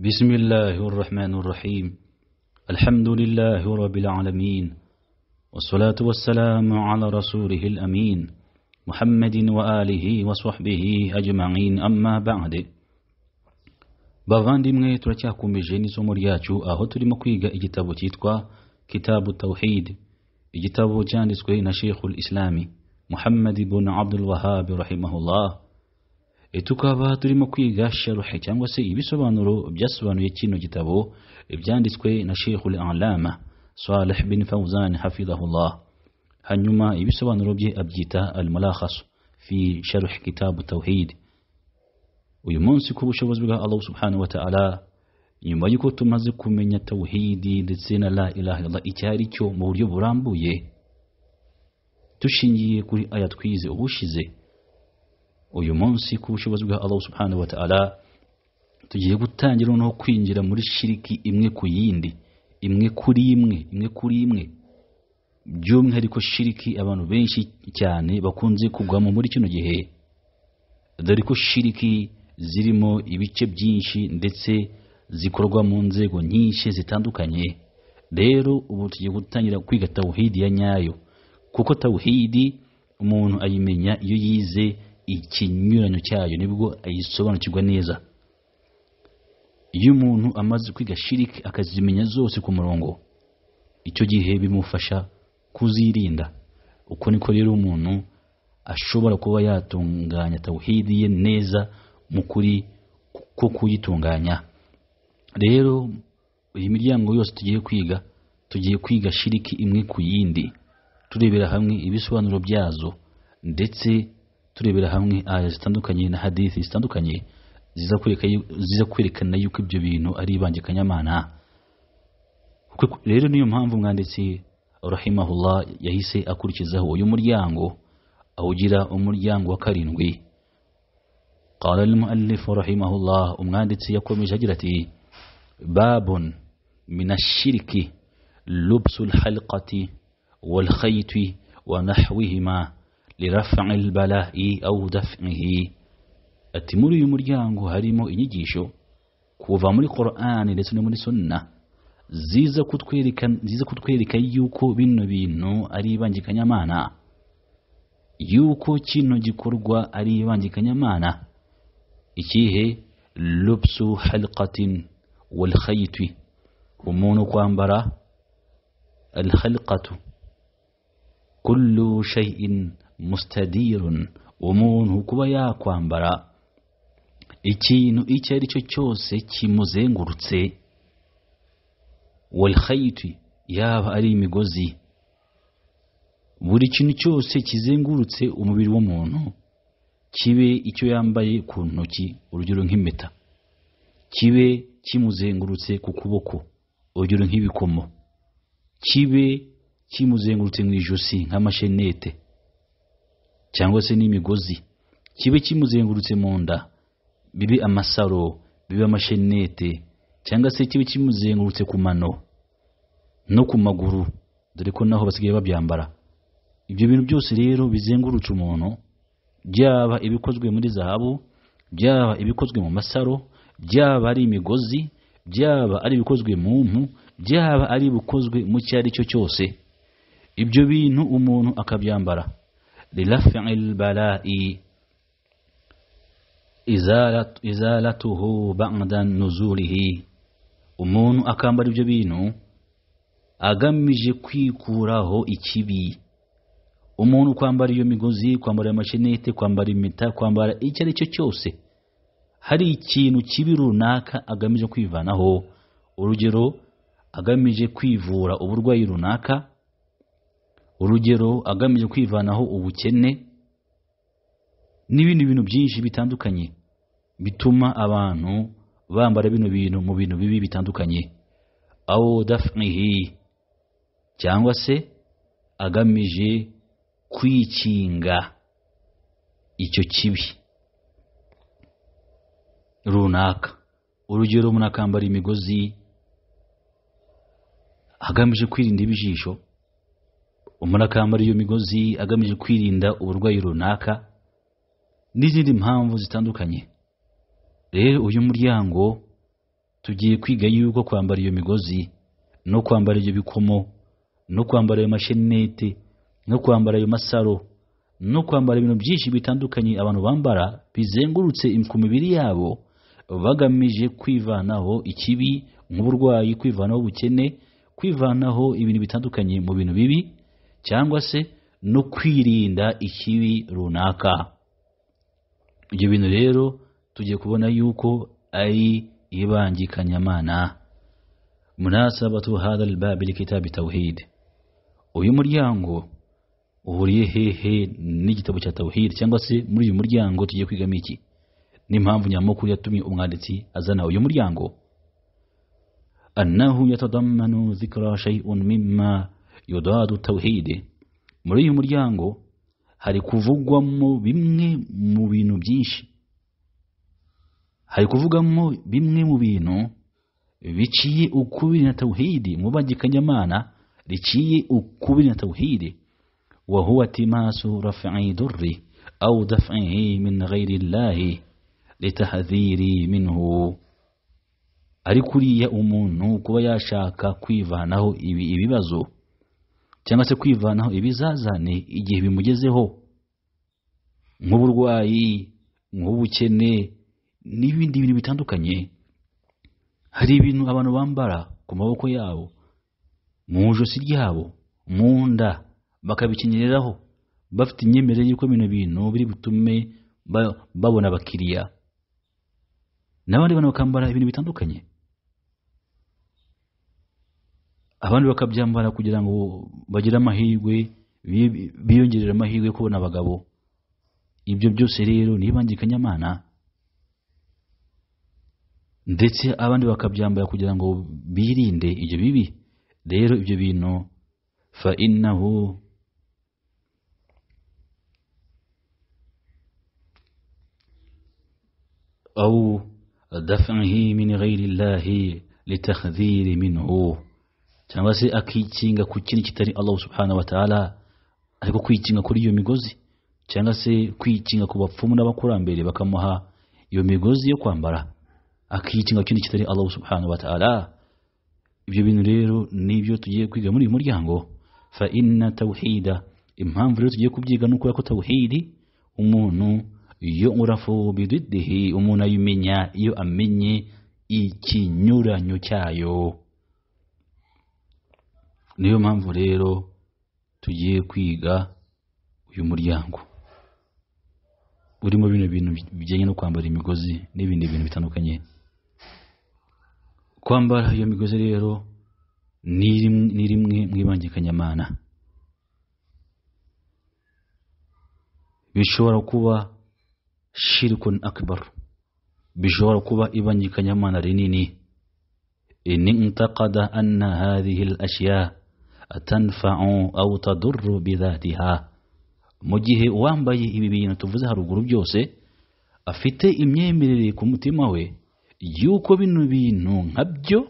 بسم الله الرحمن الرحيم الحمد لله رب العالمين والصلاة والسلام على رسوله الأمين محمد وآله وصحبه أجمعين أما بعد بغاندي من يترتاكم بجيني سومرياتشو أهوت لمكويغا إجتابو تيتكوا كتاب التوحيد إجتابو جانسكوين شيخ الإسلام محمد بن عبد الوهاب رحمه الله tukaba turimo kwiga sharuhe cyangwa se ibisobanuro byasobanuye kino gitabo ibyanditswe na sheikhul alama salih bin fawzan hafizahullah hanyuma ibisobanuro bye abyita al-mulakhas fi sharh kitabu tawhid uyu munsi ku bushobozi bwa allah subhanahu wa ta'ala nyuma y'uko tumaze kumenya tawhidi ndetse na la ilaha illallah icyari cyo mu buryo burambuye tushingiye kuri aya twize ubushize uyu munsi ku bwa Allah subhanahu wa ta'ala tugiye gutangira no kwinjira muri shiriki imwe ku yindi imwe kuri imwe imwe kuri imwe by'umwihariko shiriki abantu benshi cyane bakunze kugwamo muri kino gihe dore ko shiriki zirimo ibice byinshi ndetse zikorwa mu nzego nyinshi zitandukanye rero ubu tugiye gutangira kwiga tawuhidi ya nyayo kuko tawuhidi umuntu ayimenya iyo yize ikinyuranyo cyayo nibwo ayisobanukirwa neza iyo umuntu amaze kwiga shiriki akazimenya zose ku murongo icyo gihe bimufasha kuzirinda uko niko rero umuntu ashobora kuba yatunganya tawhidi ye neza mu kuri ko kuyitunganya rero iyi miryango yose tugiye kwiga tugiye kwiga shiriki imwe ku yindi turebera hamwe ibisobanuro byazo ndetse turebera hamwe aya zitandukanye na hadithi zitandukanye ziza kwerekana yuko ibyo bintu ari ibangikanyamana rero niyo mpamvu umwanditsi rahimahullah yahise akurikizaho uyu muryango awugira umuryango wa karindwi قال المؤلف رحمه الله umwanditsi yakomeje agira باب من الشرك لبس الحلقة والخيط ونحوهما liraf'i albala'i aw daf'ihi ati muri uyu muryango harimo inyigisho kuva muri Qur'ani ndetse no muri sunna ziza kutwereka ziza kutwereka yuko bino bintu ari ibangikanyamana yuko kino gikorwa ari ibangikanyamana ikihe lubsu halqatin wal khaytwi umuntu kwambara al halqatu kullu shay'in musitadiruni umuntu kuba yakwambara ikintu icyo ari cyo cyose kimuzengurutse walhayiti yaba ari imigozi buri kintu cyose kizengurutse umubiri w'umuntu kibe icyo yambaye ku ntoki urugero nk'impeta kibe kimuzengurutse ku kuboko urugero nk'ibikomo kibe kimuzengurutse mu ijosi nk'amashenete cyangwa se n'imigozi kibe kimuzengurutse mu nda bibe amasaro bibe amashenete cyangwa se kibe kimuzengurutse ku mano no ku maguru dore ko naho basigaye babyambara ibyo bintu byose rero bizengurutse umuntu byaba ibikozwe muri zahabu byaba ibikozwe mu masaro byaba ari imigozi byaba ari ibikozwe mu mpu byaba ari ibikozwe mu icyo ari cyo cyose ibyo bintu umuntu akabyambara للفع البلاء izalatu izalatuhu ba'da nuzulihi umuntu akambara ibyo bintu agamije kwikuraho ikibi umuntu kwambara iyo migozi kwambara amashenete kwambara impeta kwambara icyo ari cyo cyose hari ikintu kibi runaka agamije kwivanaho urugero agamije kwivura uburwayi runaka urugero agamije kwivanaho ubukene n'ibindi bintu byinshi bitandukanye bituma abantu bambara bino bintu mu bintu bibi bitandukanye awo dafnihi cyangwa se agamije kwikinga icyo kibi runaka urugero umuntu akambara imigozi agamije kwirinda ibijisho umara akambara iyo migozi agamije kwirinda uburwayi runaka n'izindi mpamvu zitandukanye rero uyu muryango tugiye kwiga yuko kwambara iyo migozi no kwambara ibyo bikomo no kwambara ayo mashenete no kwambara ayo masaro no kwambara ibintu byinshi bitandukanye abantu bambara bizengurutse ku mibiri yabo bagamije kwivanaho ikibi nk'uburwayi kwivanaho ubukene kwivanaho ibintu bitandukanye mu bintu bibi cyangwa se no kwirinda ikibi runaka ibyo bintu rero tujye kubona yuko ari ibangikanyamana munasabatu hadha albabi likitabi tawhid uyu muryango uhuriye hehe n'igitabo cya tawhid cyangwa se muri uyu muryango tujye kwigamo iki n'impamvu nyamukuru yatumye umwanditsi azana uyu muryango annahu yatadammanu dhikra shay'un mimma yodadu tawhide muri uyu muryango hari kuvugwamo bimwe mu bintu byinshi hari kuvugamo bimwe mu bintu biciye ukubiri na tawhidi mu bagikanyamana riciye ukubiri na tawhidi wa timasu raf'i durri au min ghairi llahi minhu ari kuriya umuntu kuba yashaka kwivanaho ibi ibibazo cyangwa se kwivanaho ibizazane igihe bimugezeho nk'uburwayi nk'ubukene n'ibindi bintu bitandukanye hari ibintu abantu bambara ku maboko yabo mu ijosi ryabo mu nda bakabikeneraho bafite imyemerere y'uko bino bintu biri butume babona abakiriya n'abandi bantu bakambara ibintu bitandukanye abandi bakabyambara kugira ngo bagire amahirwe biyongerere amahirwe kubona abagabo ibyo byose rero ni ndetse abandi bakabyambara kugira ngo birinde ibyo bibi rero ibyo bintu fa innahu أو دفعه من غير الله cyangwa se akikinga ku kindi kitari allahu subhanahu wa ta'ala ariko kwikinga kuri iyo migozi cyangwa se kwikinga ku bapfumu n'abakurambere bakamuha iyo migozi yo kwambara akikinga kindi kitari allahu subhanahu wa ta'ala ibyo bintu rero nibyo tugiye kwiga muri uyu muryango fa inna tawhida impamvu rero tugiye kubyiga ni uko tawhidi umuntu iyo urafu bididihi umuntu ayimenya iyo amenye ikinyuranyo cyayo niyo mpamvu rero tugiye kwiga uyu muryango urimo bino bintu bijyanye no kwambara imigozi n'ibindi bintu bitandukanye kwambara iyo migozi rero ni rimwe mu ibangikanyamana bishobora kuba shirikun akbar bishobora kuba ibangikanyamana rinini in intakada anna hadhihi tanfa'u aw tadurru bidhatiha mu gihe uwambaye ibi bintu tuvuze haruguru byose afite imyemerere ku mutima we y'uko bino bintu nkabyo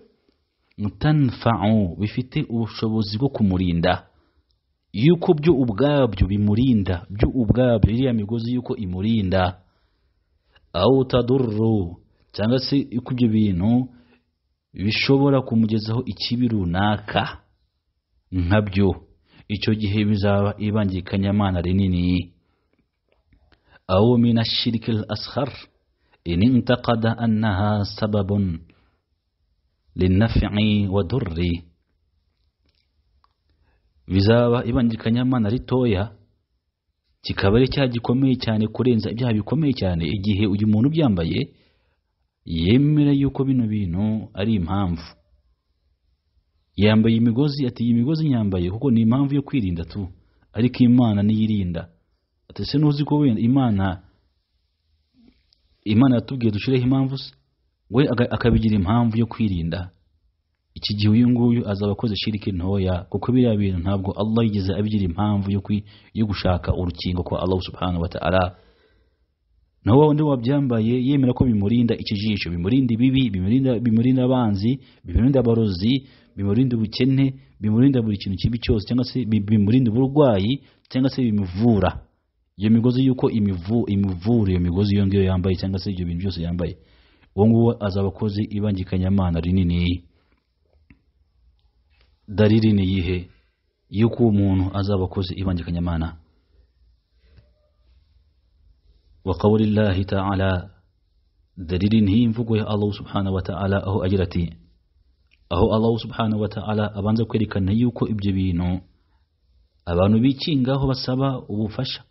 byo tanfa'u bifite ubushobozi bwo kumurinda y'uko byo ubwabyo bimurinda byo ubwabyo iriya migozi y'uko imurinda aw tadurru cyangwa se uko ibyo bintu bishobora kumugezaho ikibi runaka nkabyo icyo gihe bizaba ibangikanyamana rinini au min ashiriki ashar in intaqada sababun linnafi'i wa durri bizaba ibangikanyamana ritoya kikaba ari cyaha gikomeye cyane kurenza ibyaha bikomeye cyane igihe uyu muntu ubyambaye yemera yuko bino bintu ari impamvu yambaye imigozi ati iyi migozi nyambaye kuko ni impamvu yo kwirinda tu ariko imana niyirinda ati ese ntuzi ko wenda imana imana yatubwiye dushyireho impamvu se we akabigira impamvu yo kwirinda iki gihe uyu nguyu azaba akoze shiriki ntoya kuko biriya bintu ntabwo allah yigeze abigira impamvu yo gushaka urukingo kwa allah subhanahu wa ta'ala naho wundi wabyambaye yemera ko bimurinda ikijisho bimurinda ibibi bimurinda abanzi bimurinda abarozi bimurinda ubukene bimurinda buri kintu kibi cyose cyangwa se bimurinda uburwayi cyangwa se bimuvura iyo migozi yuko imivura iyo migozi iyo ngiyo yambaye cyangwa se ibyo bintu byose yambaye uwo nguwo azaba akoze ibangikanyamana rinini dalili ni iyihe yuko uwo muntu azaba akoze ibangikanyamana وقول الله تعالى دليل هي انفقه الله سبحانه وتعالى أهو أجرتي أهو الله سبحانه وتعالى أبانزا كريكا نيوكو إبجبينو abantu bikingaho basaba ubufasha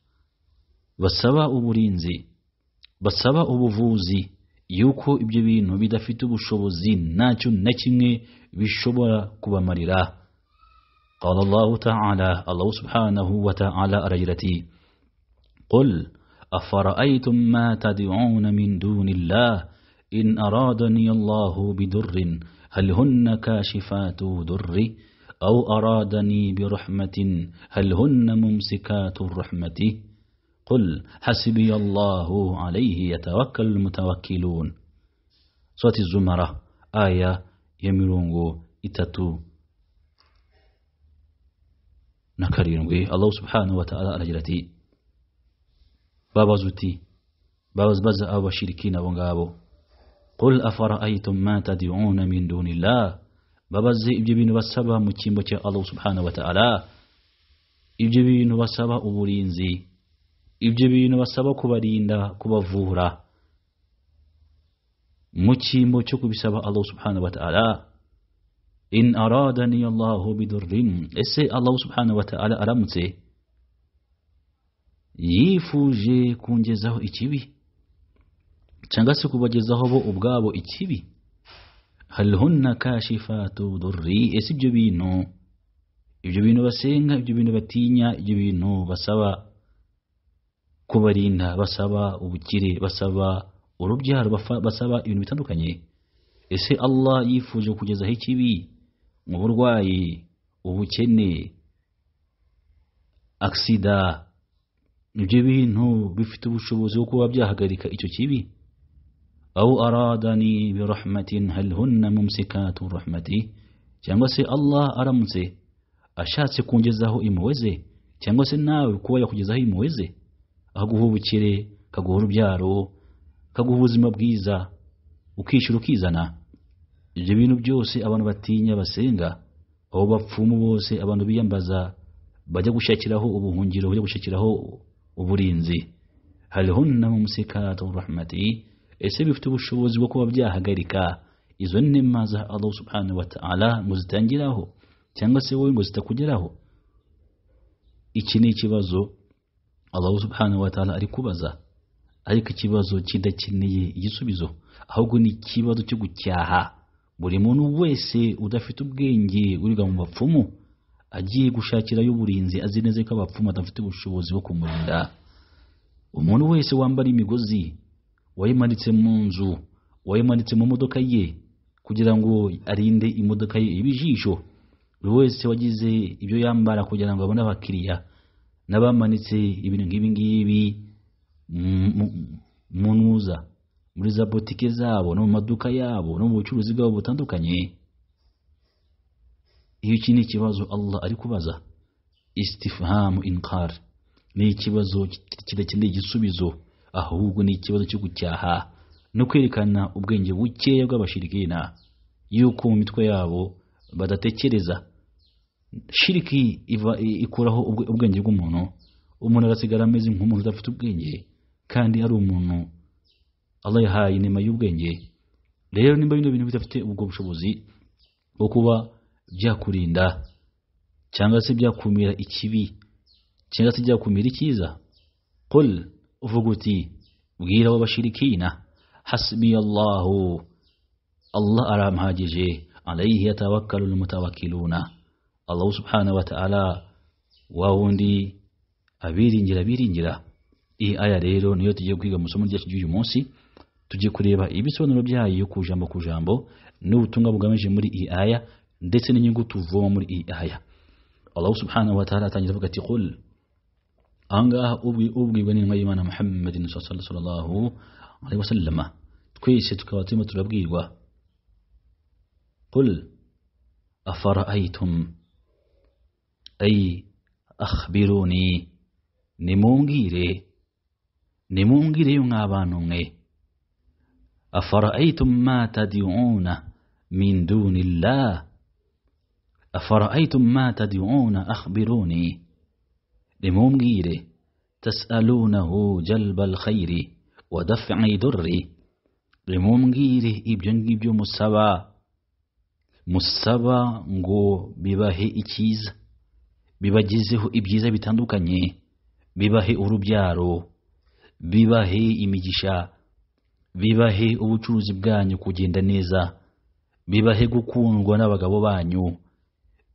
basaba uburinzi basaba ubuvuzi yuko ibyo bintu bidafite ubushobozi ناچو na kimwe كوبا مريرا قال الله تعالى الله سبحانه وتعالى أرجرتي قل أفرأيتم ما تدعون من دون الله إن أرادني الله بدر هل هن كاشفات دري أو أرادني برحمة هل هن ممسكات الرحمة قل حسبي الله عليه يتوكل المتوكلون سورة الزمرة آية يميرونغو إتتو نكرين الله سبحانه وتعالى أرجلتي بابازوتي باوز بزا أو شركين ونغابو قل أفرأيتم ما تدعون من دون الله بابازي إبجبين وسبا مكين بچه الله سبحانه وتعالى إبجبين وسبا زي إبجبين وسبا كباريندا كبافورا mukimbo cyo kubisaba الله سبحانه وتعالى إن أرادني الله bidurrin إسي الله سبحانه وتعالى aramutse yifuje kungezaho ikibi cyangwa se kubagezaho bo ubwabo ikibi harihunna kashifatu durri ese ibyo bintu ibyo bintu basenga ibyo bintu batinya ibyo bintu basaba kubarinda basaba ubukire basaba urubyaro basaba ibintu bitandukanye ese Allah yifuje kugezaho ikibi mu burwayi ubukene aksida ibyo bintu bifite ubushobozi bwo kuba byahagarika icyo kibi aho aradani birahmatin hal hunna mumsikatu rahmati cyangwa se Allah aramutse ashatse kungezaho impuhwe ze cyangwa se nawe kuba yakugezaho impuhwe ze ahaguha ubukire kaguha urubyaro kaguha ubuzima bwiza ukishyura ukizana ibyo bintu byose abantu batinya basenga abo bapfumu bose abantu biyambaza bajya gushakiraho ubuhungiro bajya gushakiraho uburinzi hal hunna mumsikatu rahmati ese bifite ubushobozi bwo kuba byahagarika izo nema za Allah subhanahu ngo zitangiraho cyangwa se wowe ngo zitakugeraho iki ni ikibazo Allah subhanahu ari kubaza ariko ikibazo kidakeneye igisubizo ahubwo ni ikibazo cyo gucyaha buri muntu wese udafite ubwenge uriga mu bapfumu agiye gushakirayo uburinzi azi neza ko abapfumu adafite ubushobozi bwo kumurinda umuntu wese wambara imigozi wayimanitse mu nzu wayimanitse mu modoka ye kugira ngo arinde imodoka ye ibijisho buri wese wagize ibyo yambara kugira ngo abone abakiriya n'abamanitse ibintu nk'ibi ngibi mu ntuza muri za botike zabo no mu maduka yabo no mu bucuruzi bwabo butandukanye iyo iki ni ikibazo allah ari kubaza isitifahamu inkari ni ikibazo kidakeneye igisubizo ahubwo ni ikibazo cyo gucyaha no kwerekana ubwenge bukeya bw'abashirikina yuko mu mitwe yabo badatekereza shiriki ikuraho ubwenge bw'umuntu umuntu arasigara ameze nk'umuntu udafite ubwenge kandi ari umuntu Allah yahaye inema y'ubwenge rero nimba bino bintu bidafite ubwo bushobozi bwo kuba byakurinda cyangwa se byakumira ikibi cyangwa se byakumira icyiza qul uvuga uti bwira w'abashirikina hasbiya allahu allah arampagije alayhi yatawakkalu almutawakkiluna allah subhanahu wa ta'ala wa wundi abiringira biringira iyi aya rero niyo tugiye kwiga mu somo ryacu ry'uyu munsi tugiye kureba ibisobanuro byayo ku jambo ku jambo n'ubutumwa bugamije muri iyi aya ndetse n'inyuguti tuvoma muri iyi aya allah subhanahu wa ta'ala atangira avuga ati qul ahangaha ubwibwe n'intumwa y'imana muhammadin sallallahu alayhi wasallama twese tukaba turimo turabwirwa qul afara'aytum ay akhbiruni nimungire nimungire yo bantu mwe afara'aytum ma tad'una min duni llah afara'aytum ma tad'una akhbiruni nimumbwire tasalunahu jalbal khayri wa daf'i durri nimumbwire ibyo ngibyo musaba musaba ngo bibahe icyiza bibagezeho ibyiza bitandukanye bibahe urubyaro bibahe imigisha bibahe ubucuruzi bwanyu kugenda neza bibahe gukundwa n'abagabo banyu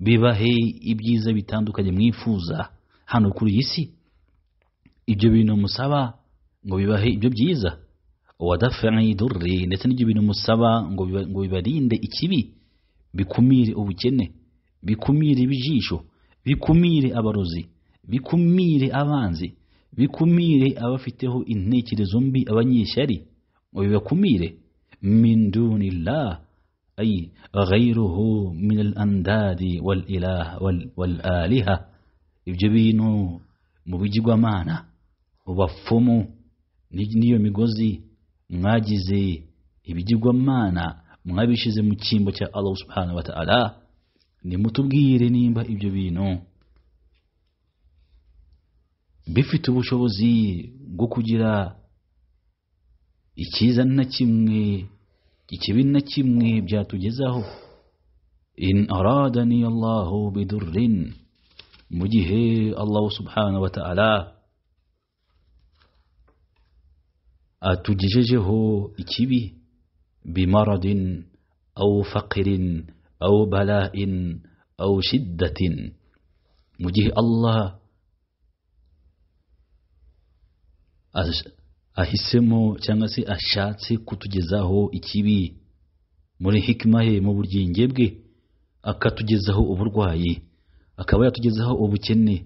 bibahe ibyiza bitandukanye mwifuza hano kuri iyi si ibyo bintu musaba ngo bibahe ibyo byiza wadafayidore ndetse n'ibyo bintu musaba ngo bibarinde ikibi bikumire ubukene bikumire ibijisho bikumire abarozi bikumire abanzi bikumire abafiteho intekerezo mbi abanyeshyari ngo bibakumire mindunillah أي غيره من الأنداد والإله والآلهة ibyo bintu mu bigirwamana bapfumu n'iyo migozi mwagize ibigirwamana mwabishyize mu cyimbo cya allah subhanahu wa ta'ala nimutubwire nimba ibyo bintu bifite ubushobozi bwo kugira icyiza na kimwe ikibi na kimwe byatugezaho in aradani allahu bidurrin mu gihe allahu subhanahu wa ta'ala atugejejeho ikibi bimaradin au faqirin au bala'in au shiddatin mu gihe allah ahisemo cyangwa se ashatse kutugezaho ikibi muri hikima he mu burginge bwe akatugezaho uburwayi akaba yatugezaho ubukene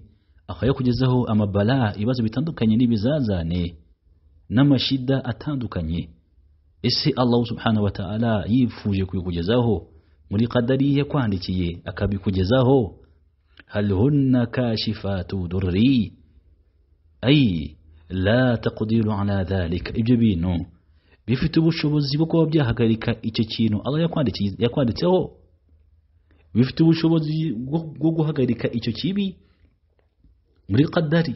akayakugezaho amabara ibibazo bitandukanye n'ibizazane n'amashida atandukanye ese Allah subhanahu wa ta'ala yifuje kubikugezaho muri kadari yakwandikiye akabikugezaho hal hunna kashifatu durri ay la taqdiru ala dhalika ibyo bintu bifite ubushobozi bwo kuba byahagarika icyo kintu Allah yakwanditseho bifite ubushobozi bwo guhagarika icyo kibi muri qadari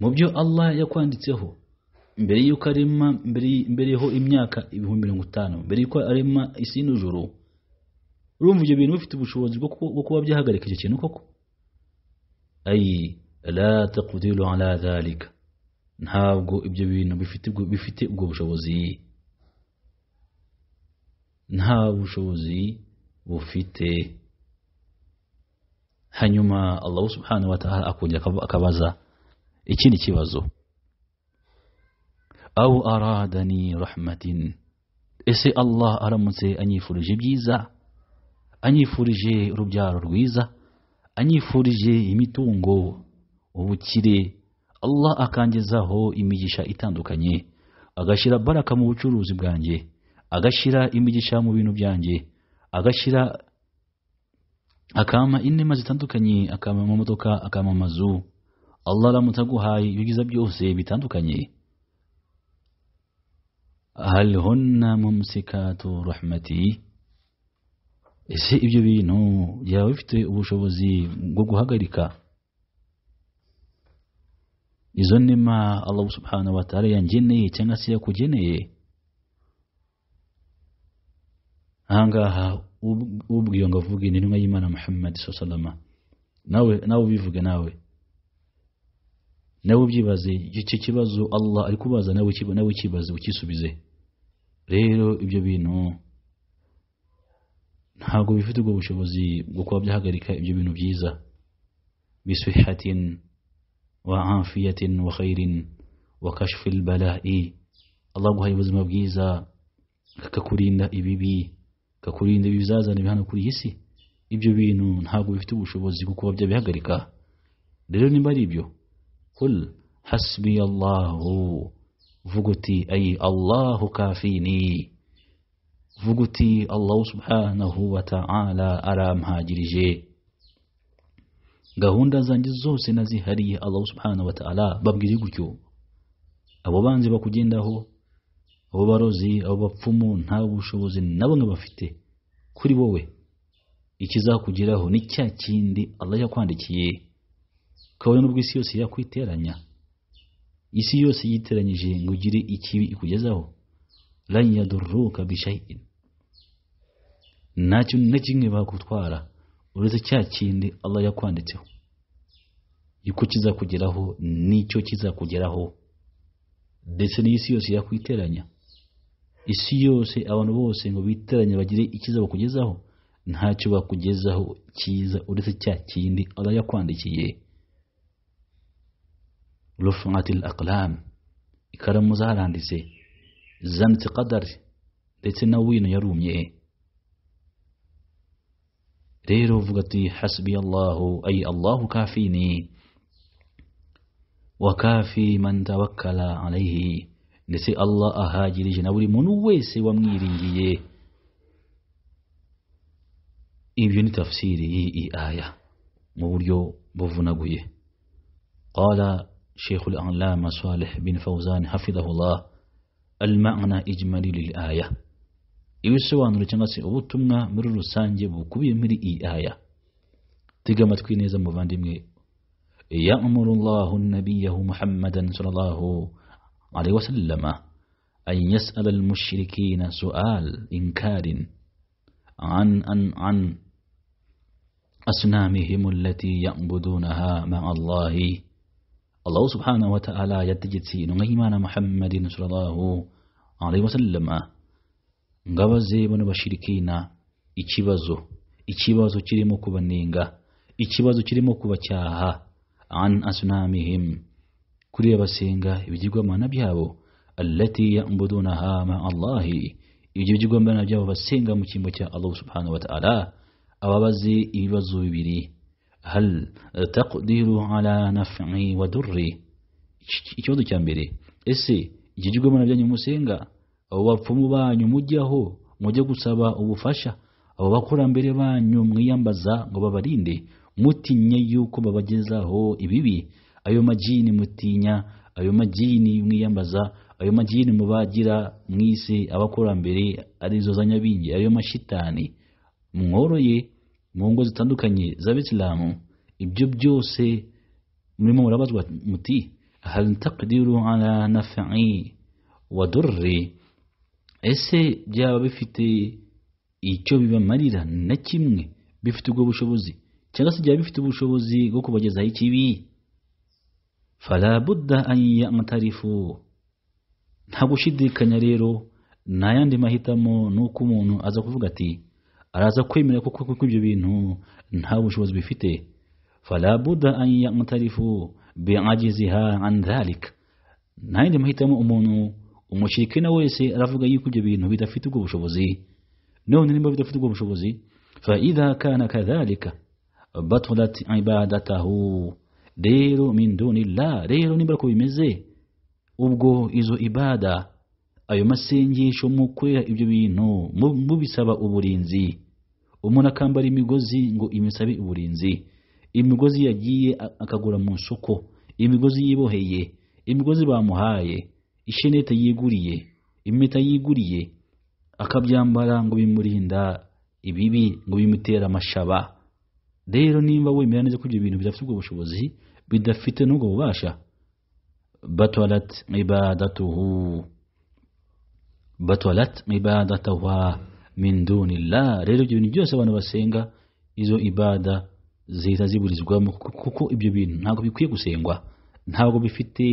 mu byo Allah yakwanditseho mbere y'uko arema mbereho imyaka ibihumbi mirongo itanu mbere y'uko arema isi n'ijuru urumva ibyo bintu bifite ubushobozi bwo kuba byahagarika icyo kintu koko ayi la taqdiru ala dhalika ntabwo ibyo bintu bifite ubwo bushobozi nta bushobozi bufite hanyuma Allah subhanahu wa ta'ala akongera akabaza ikindi kibazo aw aradani rahmatin ese Allah aramutse anyifurije ibyiza anyifurije urubyaro rwiza anyifurije imitungo ubukire allah akangezaho imigisha itandukanye agashyira baraka mu bucuruzi bwanjye agashyira imigisha mu bintu byanjye agashyira akama inema zitandukanye akama amamodoka akama amazu allah aramutse aguhaye ibyo byiza byose bitandukanye hal hunna rahmati ese ibyo bintu byaba bifite ubushobozi bwo guhagarika izo nima allah subhanahu wa ta'ala yangeneye cyangwa se yakugeneye ahangaha ubwiyo ngo avuge intumwa y'imana muhammad salama nawe nawe ubivuge nawe nawe ubyibaze icyo kibazo allah ari kubaza nawe ukibaze ukisubize rero ibyo bintu ntabwo bifite ubwo bushobozi bwo kuba byahagarika ibyo bintu byiza bisuhatin وعافية وخير وكشف البلاء الله بهاي وزم بجيزا ككورين ده إبيبي ككورين ده بيزازا نبيهانو كوري يسي إبجو بينو نحاقو بفتبو شبو الزيقو كواب جا دلو نباري بيو قل حسبي الله فقتي أي الله كافيني فقتي الله سبحانه وتعالى أرام هاجر جيه gahunda zanjye zose nazihariye Allah subhanahu wa ta'ala babwire gutyo abo banzi bakugendaho abo barozi abo bapfumu nta bushobozi nabo bafite kuri wowe ikizakugeraho ni cya kindi Allah yakwandikiye kabone n'ubwo isi yose yakwiteranya isi yose yiteranyije ngo ugire ikibi ikugezaho lan yadurruka ntacyo na kimwe bakutwara uretse cya kindi Allah yakwanditseho yuko kizakugeraho n'icyo kizakugeraho ndetse n'isi yose yakwiteranya isi yose abantu bose ngo biteranye bagire icyiza bakugezaho ntacyo bakugezaho cyiza uretse cya kindi Allah yakwandikiye rufatil aqlam ikaramu zaranditse zanditse qadari ndetse na wino yarumye ديرو فغتي حسبي الله أي الله كافيني وكافي من توكل عليه لسي الله ahagirije na buri ومنيري إبن تفسيري إي, ni tafsiri y'iyi aya قال شيخ الأعلام صالح بن فوزان حفظه الله المعنى إجمالي للآية ibisobanuro cyangwa se ubutumwa muri rusange bukubiye muri iyi aya tega amatwi neza muvandimwe yamuru llahu nabiyahu muhammadan sallallahu alaihi wasallama an yasala almushrikina sual inkarin عن أن عن أصنامهم التي يعبدونها مع الله الله سبحانه وتعالى يتجد سين غيمان محمد صلى الله عليه وسلم ngabaze bano bashirikina ikibazo ikibazo kirimo kubaninga ikibazo kirimo kubacyaha an asnamihim abasenga ibigirwa mana byabo allati ya'budunaha ma Allahi ibyo mana byabo basenga mu kimbo cya Allah subhanahu wa ta'ala ababaze ibibazo bibiri hal taqdiru ala naf'i wa durri ikibazo cya mbere ese ibyo mana byanyu musenga abo bapfumu banyu mujyaho mujye gusaba ubufasha abo bakurambere banyu mwiyambaza ngo babarinde mutinye yuko babagezaho ibibi ayo magini mutinya ayo magini mwiyambaza ayo magini mubagira mwisi abakurambere arizo zanyabingi ayo mashitani mworoye mu ngo zitandukanye z'abisilamu ibyo byose murimo murabazwa muti hal taqdiru ala naf'i wa durri ese byaba bifite icyo bibamarira na kimwe bifite ubwo bushobozi cyangwa se byaba bifite ubushobozi bwo kubagezaho ikibi farabuda aniya amatarifu nta gushidikanya rero nta mahitamo ni uko umuntu aza kuvuga ati araza kwemera kuko kuko ibyo bintu nta bushobozi bifite farabuda aniya amatarifu biagiziha andhalika nta yandi mahitamo umuntu na wese aravuga yuko ibyo bintu bidafite ubwo bushobozi none nimba bidafite ubwo bushobozi فإذا كان كذلك بطلت عبادته rero min dunillah rero nimba ko bimeze ubwo izo ibada ayo masengesho mu kwera ibyo bintu mubisaba uburinzi umuntu akambara imigozi ngo imisabe uburinzi imigozi yagiye akagura mu isoko imigozi yiboheye imigozi bamuhaye ishenete yiguriye impeta yiguriye akabyambara ngo bimurinda ibibi ngo bimutera amashaba rero nimba wemera neza ko ibyo bintu bidafite ubwo bushobozi bidafite n'ubwo bubasha batorat ibadatuhu batorat ibadatuha min dunillah rero ibyo bintu byose abantu basenga izo ibada zihita ziburizwamo kuko ibyo bintu ntabwo bikwiye gusengwa ntabwo bifite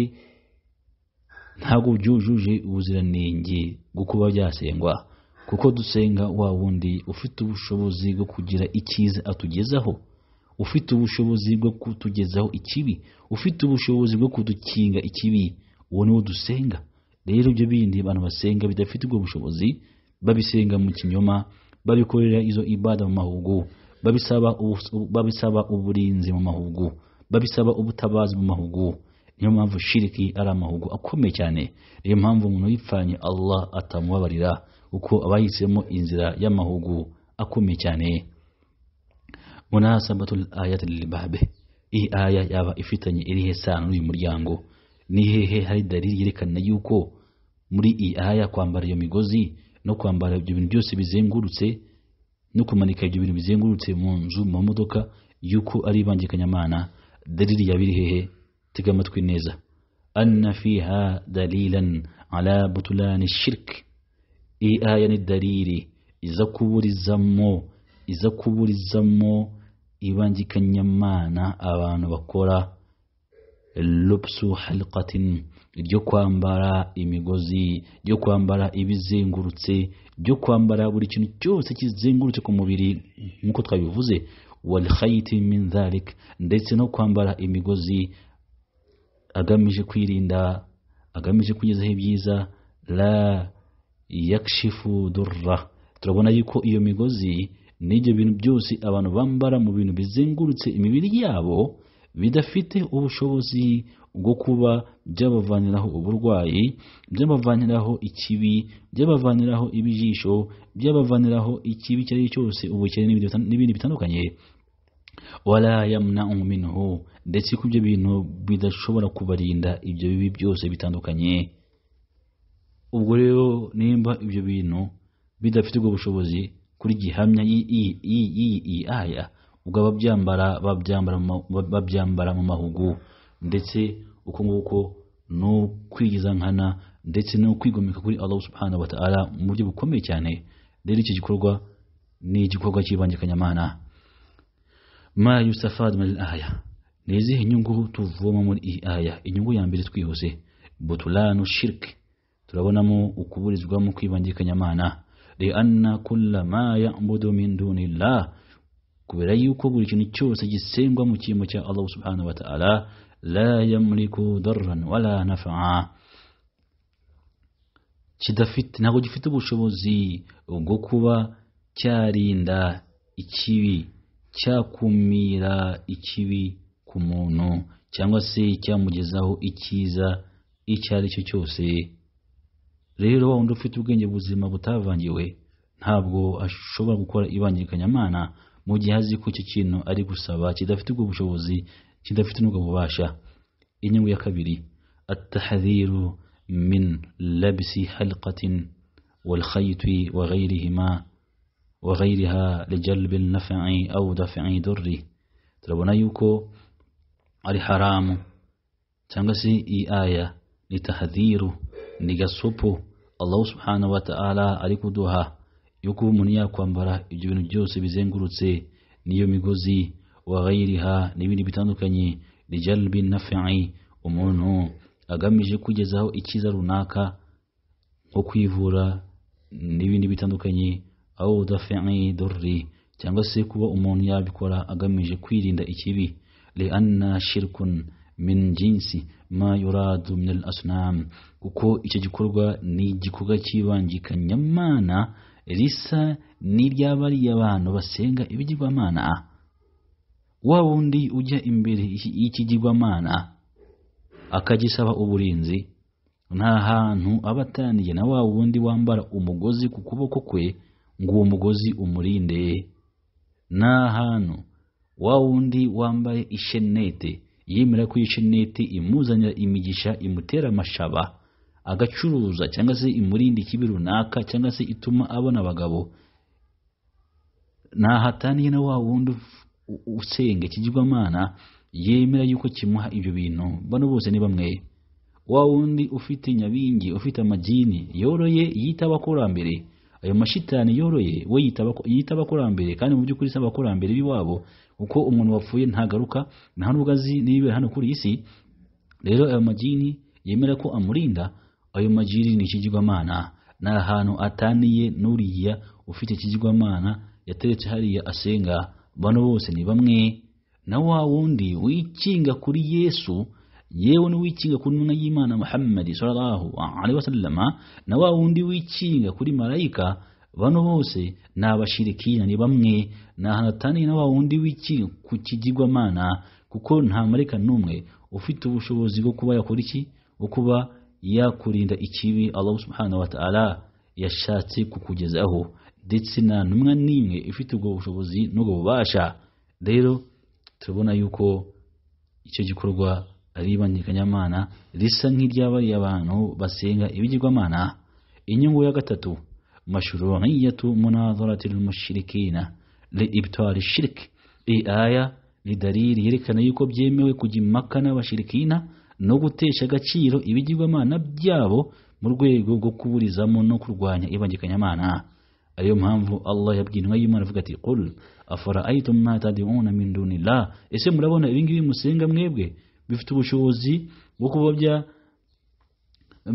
ntabwo byujuje ubuziranenge bwo kuba byasengwa kuko dusenga wa wundi ufite ubushobozi bwo kugira icyiza atugezaho ufite ubushobozi bwo kutugezaho ikibi ufite ubushobozi bwo kudukinga ikibi uwo ni wo dusenga rero ibyo bindi abantu basenga bidafite ubwo bushobozi babisenga mu kinyoma babikorera izo ibada mu mahugu babisaba uburinzi mu mahugu babisaba ubutabazi mu mahugu niyo mpamvu shiriki ari amahugu akomeye cyane niyo mpamvu umuntu uyipfanye Allah atamubabarira kuko aba yihisemo inzira y'amahugu akomeye cyane munasabatul ayati lilbabe iyi aya yaba ifitanye irihe sano n'uyu muryango ni hehe hari dalili yerekana yuko muri iyi aya kwambara iyo migozi no kwambara ibyo bintu byose bizengurutse no kumanika ibyo bintu bizengurutse mu nzu mu modoka yuko ari ibangikanyamana dalili yabiri hehe تقمتك النيزة أن فيها دليلا على بطلان الشرك إي آية الدليل إذا كبر الزمو إذا كبر الزمو ibangikanya amana abantu bakora lupsu halqatin ryo kwambara imigozi ryo kwambara ibizengurutse ryo kwambara buri kintu cyose kizengurutse ku mubiri nk'uko twabivuze walhaiti min dhalik ndetse no kwambara imigozi agamije kwirinda agamije kugezaho ibyiza la yakishifu durra turabona yuko iyo migozi n'ibyo bintu byose abantu bambara mu bintu bizengurutse imibiri yabo bidafite ubushobozi bwo kuba byabavaniraho uburwayi byabavaniraho ikibi byabavaniraho ibijisho byabavaniraho ikibi icyo ari cyo cyose ubukene n'ibindi bitandukanye wala yamna minhu ndetse ko ibyo bintu bidashobora kubarinda ibyo bibi byose bitandukanye ubwo rero nimba ibyo bintu bidafite ubwo bushobozi kuri gihamya y'iyi aya ubwo ababyambara babyambara mu mahugu ndetse uko nguko ni ukwigiza nkana ndetse no kwigomeka kuri Allah subhanahu wa ta'ala mu buryo bukomeye cyane rero iki gikorwa ni igikorwa cy'ibangikanyamana ma yustafad min aya ni izihe nyungu tuvoma muri iyi aya ah, inyungu ya mbere twihuse butulanu shirike turabonamo ukuburizwamo kwibangikanyamana lianna kulla ma kubera yuko buri kintu cyose gisengwa mu kimo cya Allah subhanahu wa ta'ala la yamliku darran wala nafa'a kidafite ntabwo gifite ubushobozi bwo kuba cyarinda ikibi cyakumira ikibi ku muntu cyangwa se cyamugezaho icyiza icyo ari cyo cyose rero wa wundi ufite ubwenge buzima butavangiwe ntabwo ashobora gukora ibangikanyamana mu gihe azi ko icyo kintu ari gusaba kidafite ubwo bushobozi kidafite n'ubwo bubasha inyungu ya kabiri atahadhiru min labisi halqatin والخيط وغيرهما وغيرها lijalbi النفع أو دفع ضر turabona yuko ari haramu cyangwa se iyi aya ni tahadiru ni gasupu allahu subhanahu wa ta'ala ari kuduha yo kuba umuntu yakwambara ibyo bintu byose bizengurutse n'iyo migozi wa n'ibindi bitandukanye lijalbi nafi'i umuntu agamije kugezaho ikiza runaka nko kwivura n'ibindi bitandukanye aho dafi'i durri cyangwa se kuba umuntu yabikora agamije kwirinda ikibi lianna shirkun min jinsi ma yuradu min al kuko icyo gikorwa ni igikorwa cy'ibangikanyamana risa n'iry'abariya abantu basenga ibigirwamana wa wundi ujya imbere y'ikigirwamana akagisaba uburinzi nta hantu aba ataniye na wa wundi wambara umugozi ku kuboko kwe ngo uwo mugozi umurinde nta hantu wa wundi wambaye ishenete yemera ko ishenete imuzanira imigisha imutera amashaba agacuruza cyangwa se imurinda ikibi runaka cyangwa se ituma abona abagabo ntahataniye na wa wundi usenga ikigirwamana yemera yuko kimuha ibyo bintu bano bose ni bamwe wa wundi ufite nyabingi ufite amagini yoroye yita abakurambere ayo mashitani yoroye we yita abakurambere kandi mu by'ukuri si abakurambere b'iwabo uko umuntu wapfuye ntagaruka nta nubwo azi n'ibibera hano kuri iyi si rero ayo magini yemera ko amurinda ayo magini ni ikigirwamana ni ahantu ataniye n'uriya ufite ikigirwamana yateretse hariya asenga bano bose ni bamwe na wa wundi wikinga kuri yesu yewe n'uwikinga ku ntumwa y'imana muhammadi sallallahu alaihi wasallama na wa wundi wikinga kuri marayika bano bose ni abashirikina ni bamwe nahanataniye na wa wundi wikinga ku kigirwamana kuko nta marayika n'umwe ufite ubushobozi bwo kuba yakora iki bwo kuba yakurinda ikibi allah subhanahu wa ta'ala yashatse kukugezaho ndetse nta ntumwa n'imwe ifite ubwo bushobozi n'ubwo bubasha rero turabona yuko icyo gikorwa ribangikanyamana risa nk'iry'abariye abantu basenga ibigirwamana inyungu ya gatatu mashruiyatu munadharati lmushrikina li ibtari shiriki iyi aya ni dariri yerekana yuko byemewe kujya impaka n'abashirikina no gutesha agaciro ibigirwamana byabo mu rwego rwo kuburizamo no kurwanya ibangikanyamana ariyo mpamvu Allah yabwiye intumwa y'Imana avuga ati qul afara'aytum ma tad'una min ese murabona ibingibi musenga mwebwe bifite ubushobozi bwo kuba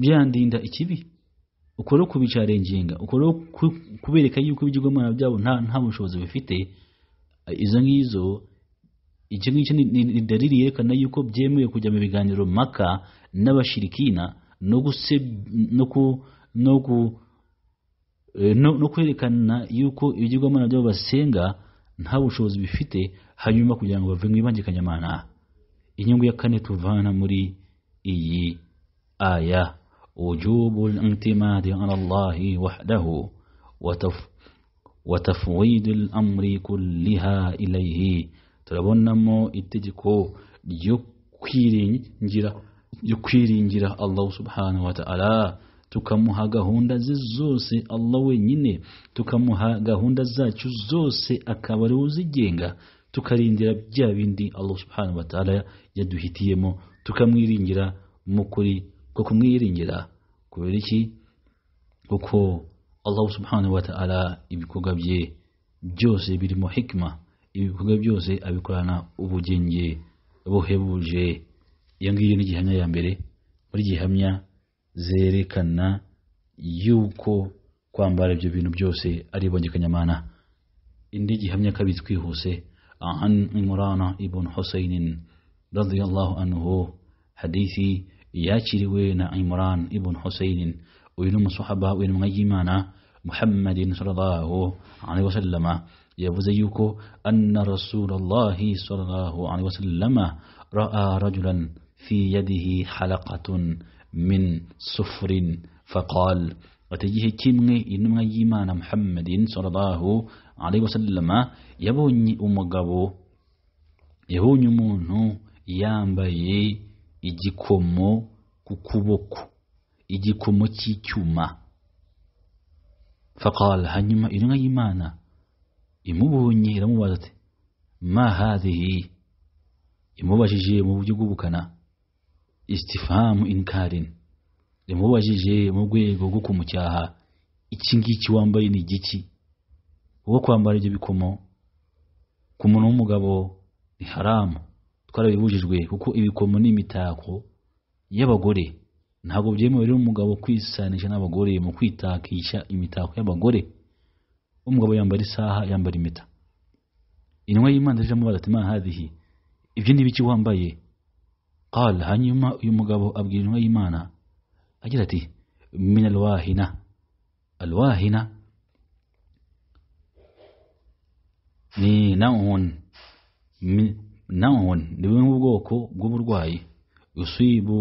byandinda ikibi ukore rero kubicarengenga ukore kubereka yuko ibigirwamana byabo nta bushobozi bifite izo ngizo icyo ngicyo ni dalili yerekana yuko byemewe kujya mu biganiro maka n'abashirikina no eh, no no no ku ku kwerekana yuko ibigirwamana byabo basenga nta bushobozi bifite hanyuma kugira ngo bave mu ibangikanyamana inyungu ya kane tuvana muri iyi aya wujubu al-intimadi ala Allahi wahdahu وتفويض الأمر كلها إليه turabonamo itegeko ryo kwiringira ryo kwiringira Allah subhanahu wa ta'ala tukamuha gahunda ze zose Allah wenyine tukamuha gahunda zacu zose akaba ari uzigenga tukarindira bya bindi Allah subhanahu wa ta'ala yaduhitiyemo tukamwiringira mu kuri ko kumwiringira kubera iki kuko allah subhanahu wa ta'ala ibikorwa bye byose birimo hikima ibikorwa byose abikorana ubugenge buhebuje iyo ngiyo ni gihamya ya mbere muri gihamya zerekana yuko kwambara ibyo bintu byose ari ibongekanyamana indi gihamya kabiri twihuse an imurana ibn husainin رضي الله عنه حديثي يا وين عمران ابن حسين وين صحابة وين مجيمانا محمد صلى الله عليه وسلم يفزيك أن رسول الله صلى الله عليه وسلم رأى رجلا في يده حلقة من صفر فقال وتجيه كيمغي إنما يمان محمد صلى الله عليه وسلم يبوني أمقابو يبوني مونو yambaye igikomo ku kuboko igikomo cy'icyuma fakala hanyuma intumwa y'imana imubonye iramubaza ati ma imubajije mu buryo bw'ubukana isitifahamu inkarin imubajije mu rwego rwo kumucyaha iki ngiki wambaye ni igiki uwo kwambara ibyo bikomo ku muntu w'umugabo ni haramu twarabibujijwe kuko ibikomo n'imitako y'abagore ntabwo byemewe rero umugabo kwisanisha n'abagore mu kwitakisha imitako y'abagore umugabo yambara isaha yambara impeta intumwa y'imana ije amubara hadihi ibyo ni biki wambaye qala hanyuma uyu mugabo abwira intumwa y'imana agira ati min alwahina alwahina ni naun nahon ni bumwe mu bwoko bw'uburwayi usibu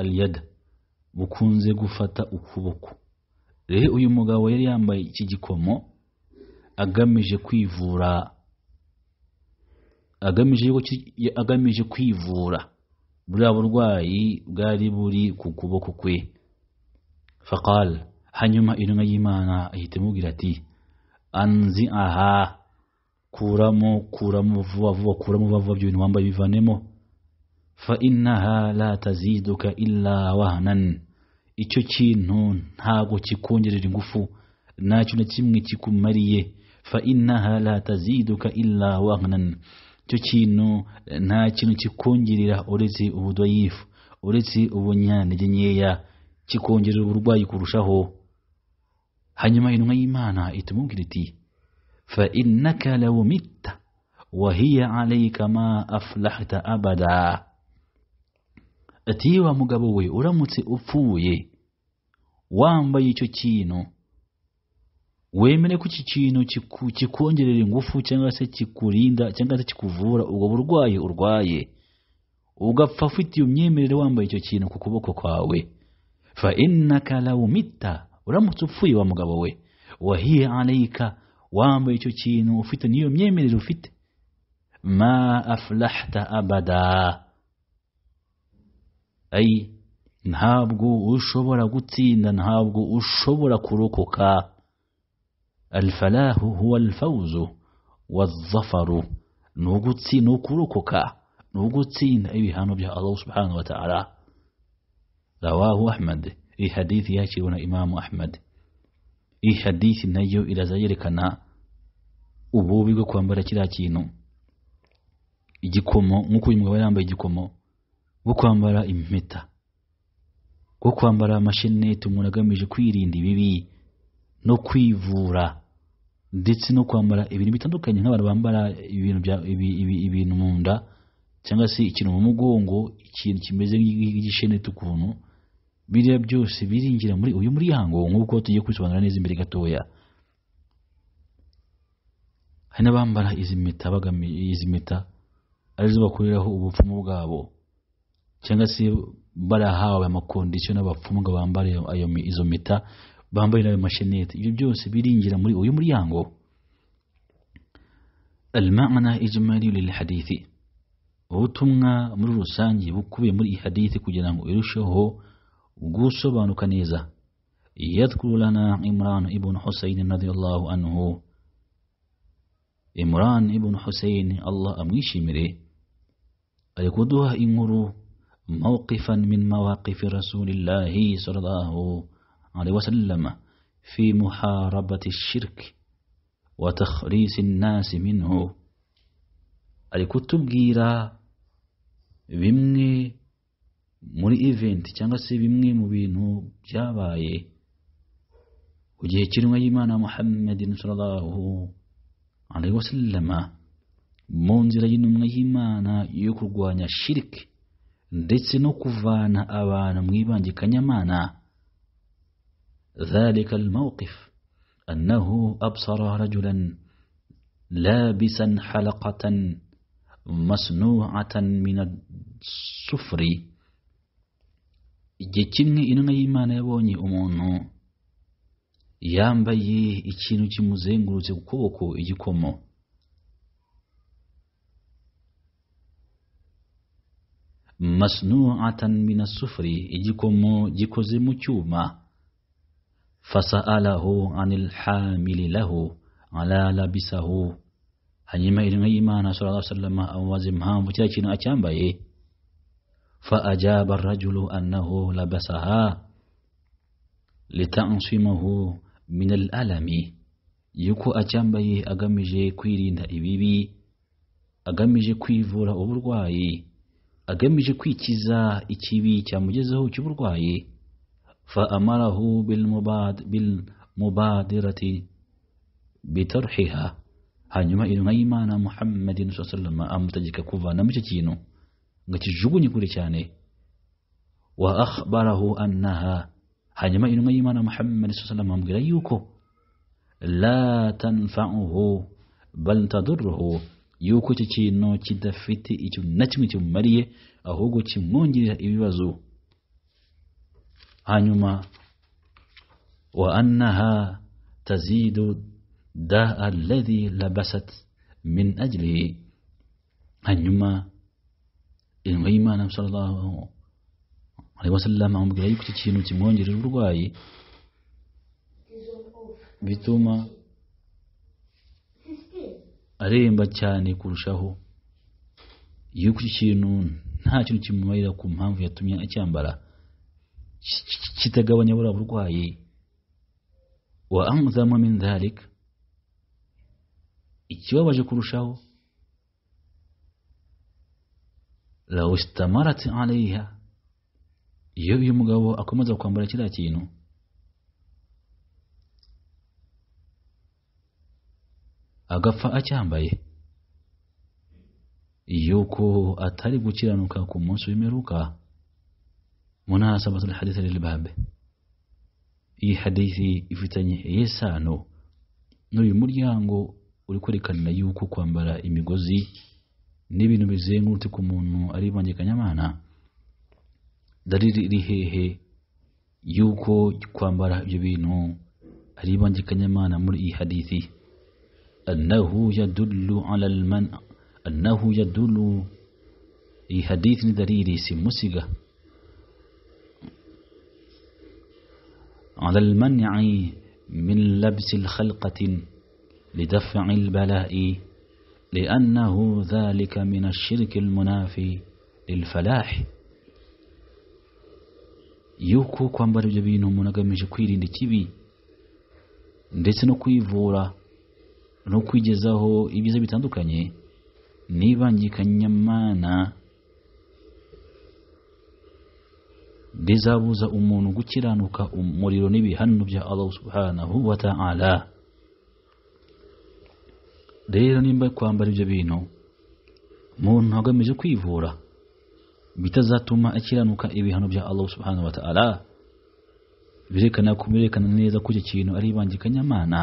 aliyada bukunze gufata ukuboko rero uyu mugabo yari yambaye iki gikomo agamije kwivura agamije agamije kwivura buriya burwayi bwari buri ku kuboko kwe faqal hanyuma intumwa y'imana ahita imubwira ati anzi aha kuramo kuramo vuba vuba kuramo vuba vuba ibyo bintu wambaye bivanemo fa innaha la taziduka illa wahnan icyo kintu ntago kikongerera ingufu ntacyo na kimwe kikumariye fa innaha la taziduka illa wahnan icyo kintu eh, nta kintu kikongerera uretse ubudayifu uretse ubunyantege nkeya kikongerera uburwayi kurushaho hanyuma intumwa y'imana itumubwira iti فإنك لو مت وهي عليك ما أفلحت أبدا ati wa mugabo we uramutse upfuye wambaye icyo kintu wemere ko iki kintu kikongerera ingufu cyangwa se kikurinda cyangwa se kikuvura ubwo burwayi urwaye ugapfa ufite iyo myemerere wambaye icyo kintu ku kuboko kwawe fa innaka law mitta uramutse upfuye wa mugabo we wahiye alayika wamba ekyo kino ofite niyo myemerere ufite ma aflahta abada ayi ntabwo ushobora gutsinda ntabwo ushobora kurokoka alfalahu huwa alfawzu wadhafaru ni ugutsinda ni ukurokoka ni ugutsinda ibihano bya allah subhanahu wa ta'ala rawahu ahmad iyi hadithi yakiriwe na imamu ahmad iyi hadisi nayo iraza yerekana ububi bwo kwambara kiriya kintu igikomo nk'uko uyu mugabo yambaye igikomo bwo kwambara impeta bwo kwambara amashenete umuntu agamije kwirinda ibibi no kwivura ndetse no kwambara ibintu bitandukanye nk'abantu bambara ibintu bya ibintu mu nda cyangwa se ikintu mu mugongo ikintu kimeze nk'igishenete ukuntu biriya byose biringira muri uyu muryango nk'uko tugiye kwisobanura neza imbere gatoya hari n'abambara izi mpeta izi mpeta arizo bakoreraho ubupfumu bwabo cyangwa se barahawe amakondisiyo n'abapfumu ngo bambare izo mpeta bambaye n'ayo mashenete ibyo byose biringira muri uyu muryango المعنى إجمالي للحديث ubutumwa muri rusange bukubiye muri iyi hadithi kugira ngo irusheho قوسبان كنيزة يذكر لنا عمران ابن حسين رضي الله عنه عمران ابن حسين الله أميشي مري ألكدوها إمرو موقفا من مواقف رسول الله صلى الله عليه وسلم في محاربة الشرك وتخريس الناس منه ألكتب جيرا بمني muri event cyangwa se bimwe mu bintu byabaye ku gihe cy'intumwa y'imana muhammad sallallahu alaihi wasallama mu nzira y'intumwa y'imana yo kurwanya shirike ndetse no kuvana abantu mu ibangikanyamana ذلك الموقف أنه أبصر رجلا لابسا حلقة مصنوعة من الصفر igihe kimwe intumwa y'imana yabonye umuntu yambaye ikintu kimuzengurutse ku kuboko igikomo masnuatan min sufuri igikomo gikoze mu cyuma fasa anil anilhamili lahu ala labisahu hanyuma intumwa y'imana sallallahu alaihi wasallam amubaza impamvu cyangwa ikintu acyambaye فأجاب الرجل أنه لبسها لتأنصمه من الألم يكو أجنبي أغمجي كويري نائبيبي أغمجي كويفورا أبرغواي أغمجي كوي تيزا إتيبي تامجزه كبرغواي فأمره بالمباد بالمبادرة بترحها هنما إلغي إيمان محمد صلى الله عليه وسلم أمتجك كوفا نمجتينو nga kijugunye kure cyane wa akhbarahu annaha hanyuma inuma y'imana muhammad sallallahu amubwira yuko la tanfa'uhu bal tadurruhu yuko iki kintu kidafite icyo na kimwe kimumariye ahubwo kimwongerera ibibazo hanyuma wa annaha tazidu daa alladhi labasat min ajlihi hanyuma intumwa y'imana sallallahu alaihi wasallam amubwira yuko iki kintu kimwongerera uburwayi bituma aremba cyane kurushaho yuko iki kintu nta kintu kimumarira ku mpamvu yatumye acyambara kitagabanya buriya burwayi wa amuzamo min ikibabaje kurushaho law istamarat alayha iyo uyu mugabo akomeza kwambara kiriya kintu agapfa acyambaye yuko atari gukiranuka ku munsi w'imeruka munasabatul hadithi lilbabe iyi hadithi ifitanye yesano n'uyu muryango uri kwerekana yuko kwambara imigozi n'ibintu bizengurutse ku muntu aribanye akanyamana dariri iri hehe yuko kwambara ibyo bintu aribanje akanyamana muri iyi hadithi annahu yadullu ala alman annahu yadullu iyi hadithi ni dalili simusiga على المنع من لبس الخلقة لدفع البلاء لأنه ذلك من الشرك المنافي للفلاح yuko kwambara ibyo bintu umuntu agamije kwirinda ikibi ndetse no kwivura no kwigezaho ibyiza bitandukanye n'ibangikanyamana rizabuza umuntu gukiranuka umuriro n'ibihano bya Allah subhanahu wa ta'ala rero nimba kwambara ibyo bintu muntu agamije kwivura bitazatuma akiranuka ibihano bya Allah subhanahu wa ta'ala birekana kumerekana neza ko icyo kintu ari ibangikanyamana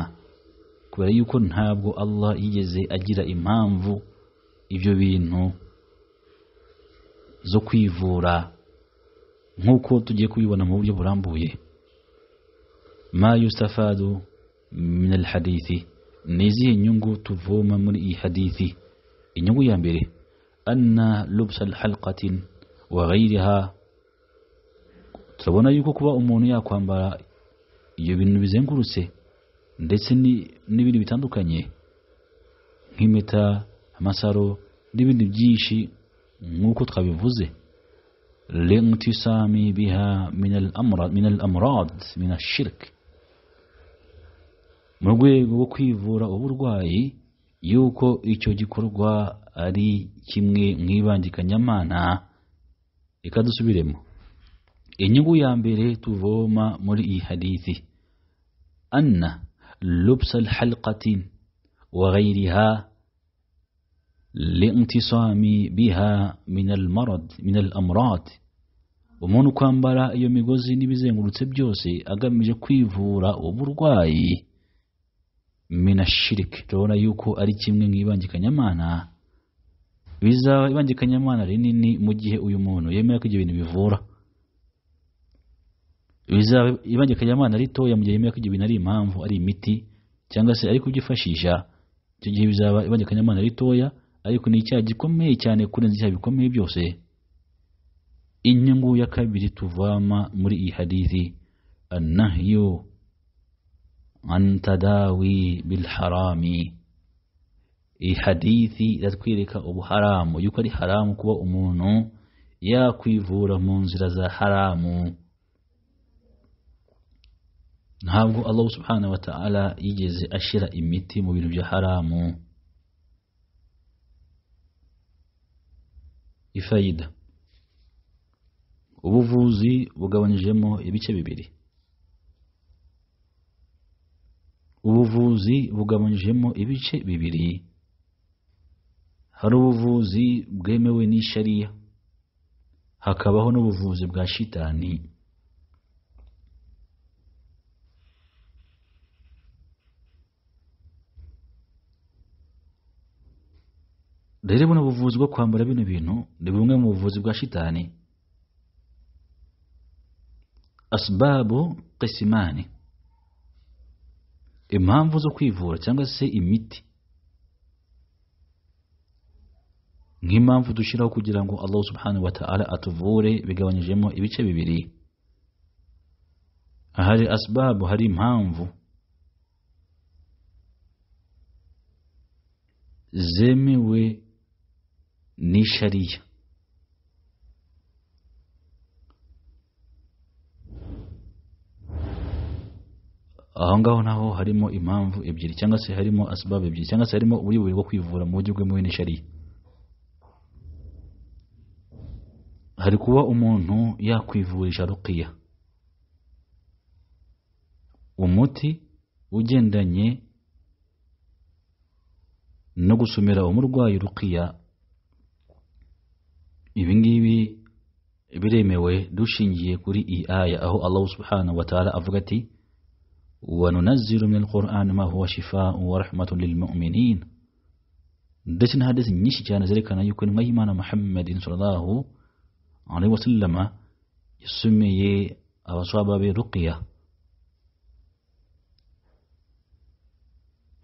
kubera yuko ntabwo Allah yigeze agira impamvu ibyo bintu zo kwivura nk'uko tugiye kubibona mu buryo burambuye ma yustafadu min alhadithi نزي نيونغو tuvoma من إي حديثي inyungu ya أن لبس الحلقة وغيرها wa ghayriha كوا yuko kuba umuntu yakwambara iyo bintu bizengurutse ndetse n'ibindi bitandukanye nk'impeta amasaro n'ibindi byinshi nk'uko twabivuze lentisami biha minal al amrad min al amrad min ashirk mu rwego rwo kwivura uburwayi yuko icyo gikorwa ari kimwe mu ibangikanyamana reka dusubiremo inyungu ya mbere tuvoma muri iyi hadithi anna lubsa alhalqati wa ghayriha biha min almarad umuntu kwambara iyo migozi n'ibizengurutse byose agamije kwivura uburwayi minashirike turabona yuko ari kimwe mu bizaba ibangikanyamana rinini mu gihe uyu muntu yemera ko ibyo bintu bivura bizaba ibangikanyamana ritoya mu gihe yemera ko ibyo bintu ari impamvu ari imiti cyangwa se ari kubyifashisha icyo gihe bizaba ibangikanyamana ritoya ariko ni icyaha gikomeye cyane kurenza icyaha bikomeye byose inyungu ya kabiri tuvama muri iyi hadithi anahyu an tadawi bil harami iyi hadithi iratwereka ubu haramu yuko ari haramu kuba umuntu yakwivura mu nzira za haramu ntabwo Allah subhanahu wa ta'ala yigeze ashyira imiti mu bintu bya haramu ifayida ubuvuzi bugabanyijemo ibice bibiri ubuvuzi bugabanyijemo ibice bibiri hari ubuvuzi bwemewe n'ishariya hakabaho n'ubuvuzi bwa shitani rero buno buvuzi bwo kwambara bino bintu ni bumwe mu buvuzi bwa shitani asibabu kesimani impamvu zo kwivura cyangwa se imiti nk'impamvu dushyiraho kugira ngo Allah subhanahu wa ta'ala atuvure bigabanyijemo ibice bibiri ahari asibabu hari impamvu zemewe n'ishariya aho ngaho naho harimo impamvu ebyiri cyangwa se harimo asibabu ebyiri cyangwa se harimo uburyo bwo kwivura mu buryo bwemewe n'ishariya hari kuba umuntu yakwivurisha rukiya umuti ugendanye no gusumira umurwayi rukiya ibi ngibi biremewe dushingiye kuri iyi aya aho Allah subhanahu wa ta'ala avuga ati وننزل من القرآن ما هو شفاء ورحمة للمؤمنين دسن هذا نيش جانا ذلك أن يكون ميمان محمد صلى الله عليه وسلم يسمي أصاب برقية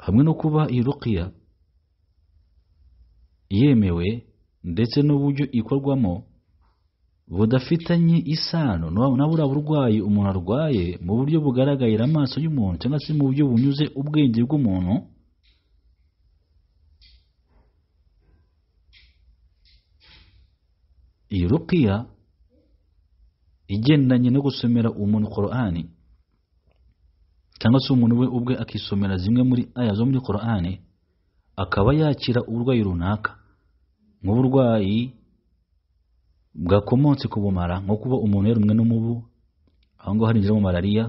همين كوبا رقية يميوي ruqiya وجو ndetse n'uburyo budafitanye isano naba buriya burwayi umuntu arwaye mu buryo bugaragarira amaso y'umuntu cyangwa se mu buryo bunyuze ubwenge bw'umuntu iyi rukiya igendanye no gusomera umuntu korani cyangwa se umuntu we ubwe akisomera zimwe muri aya zo muri korani akaba yakira uburwayi runaka nk'uburwayi bwakomotse ku bumara nko kuba umuntu yarumwe n'umubu aho ngaho mu malariya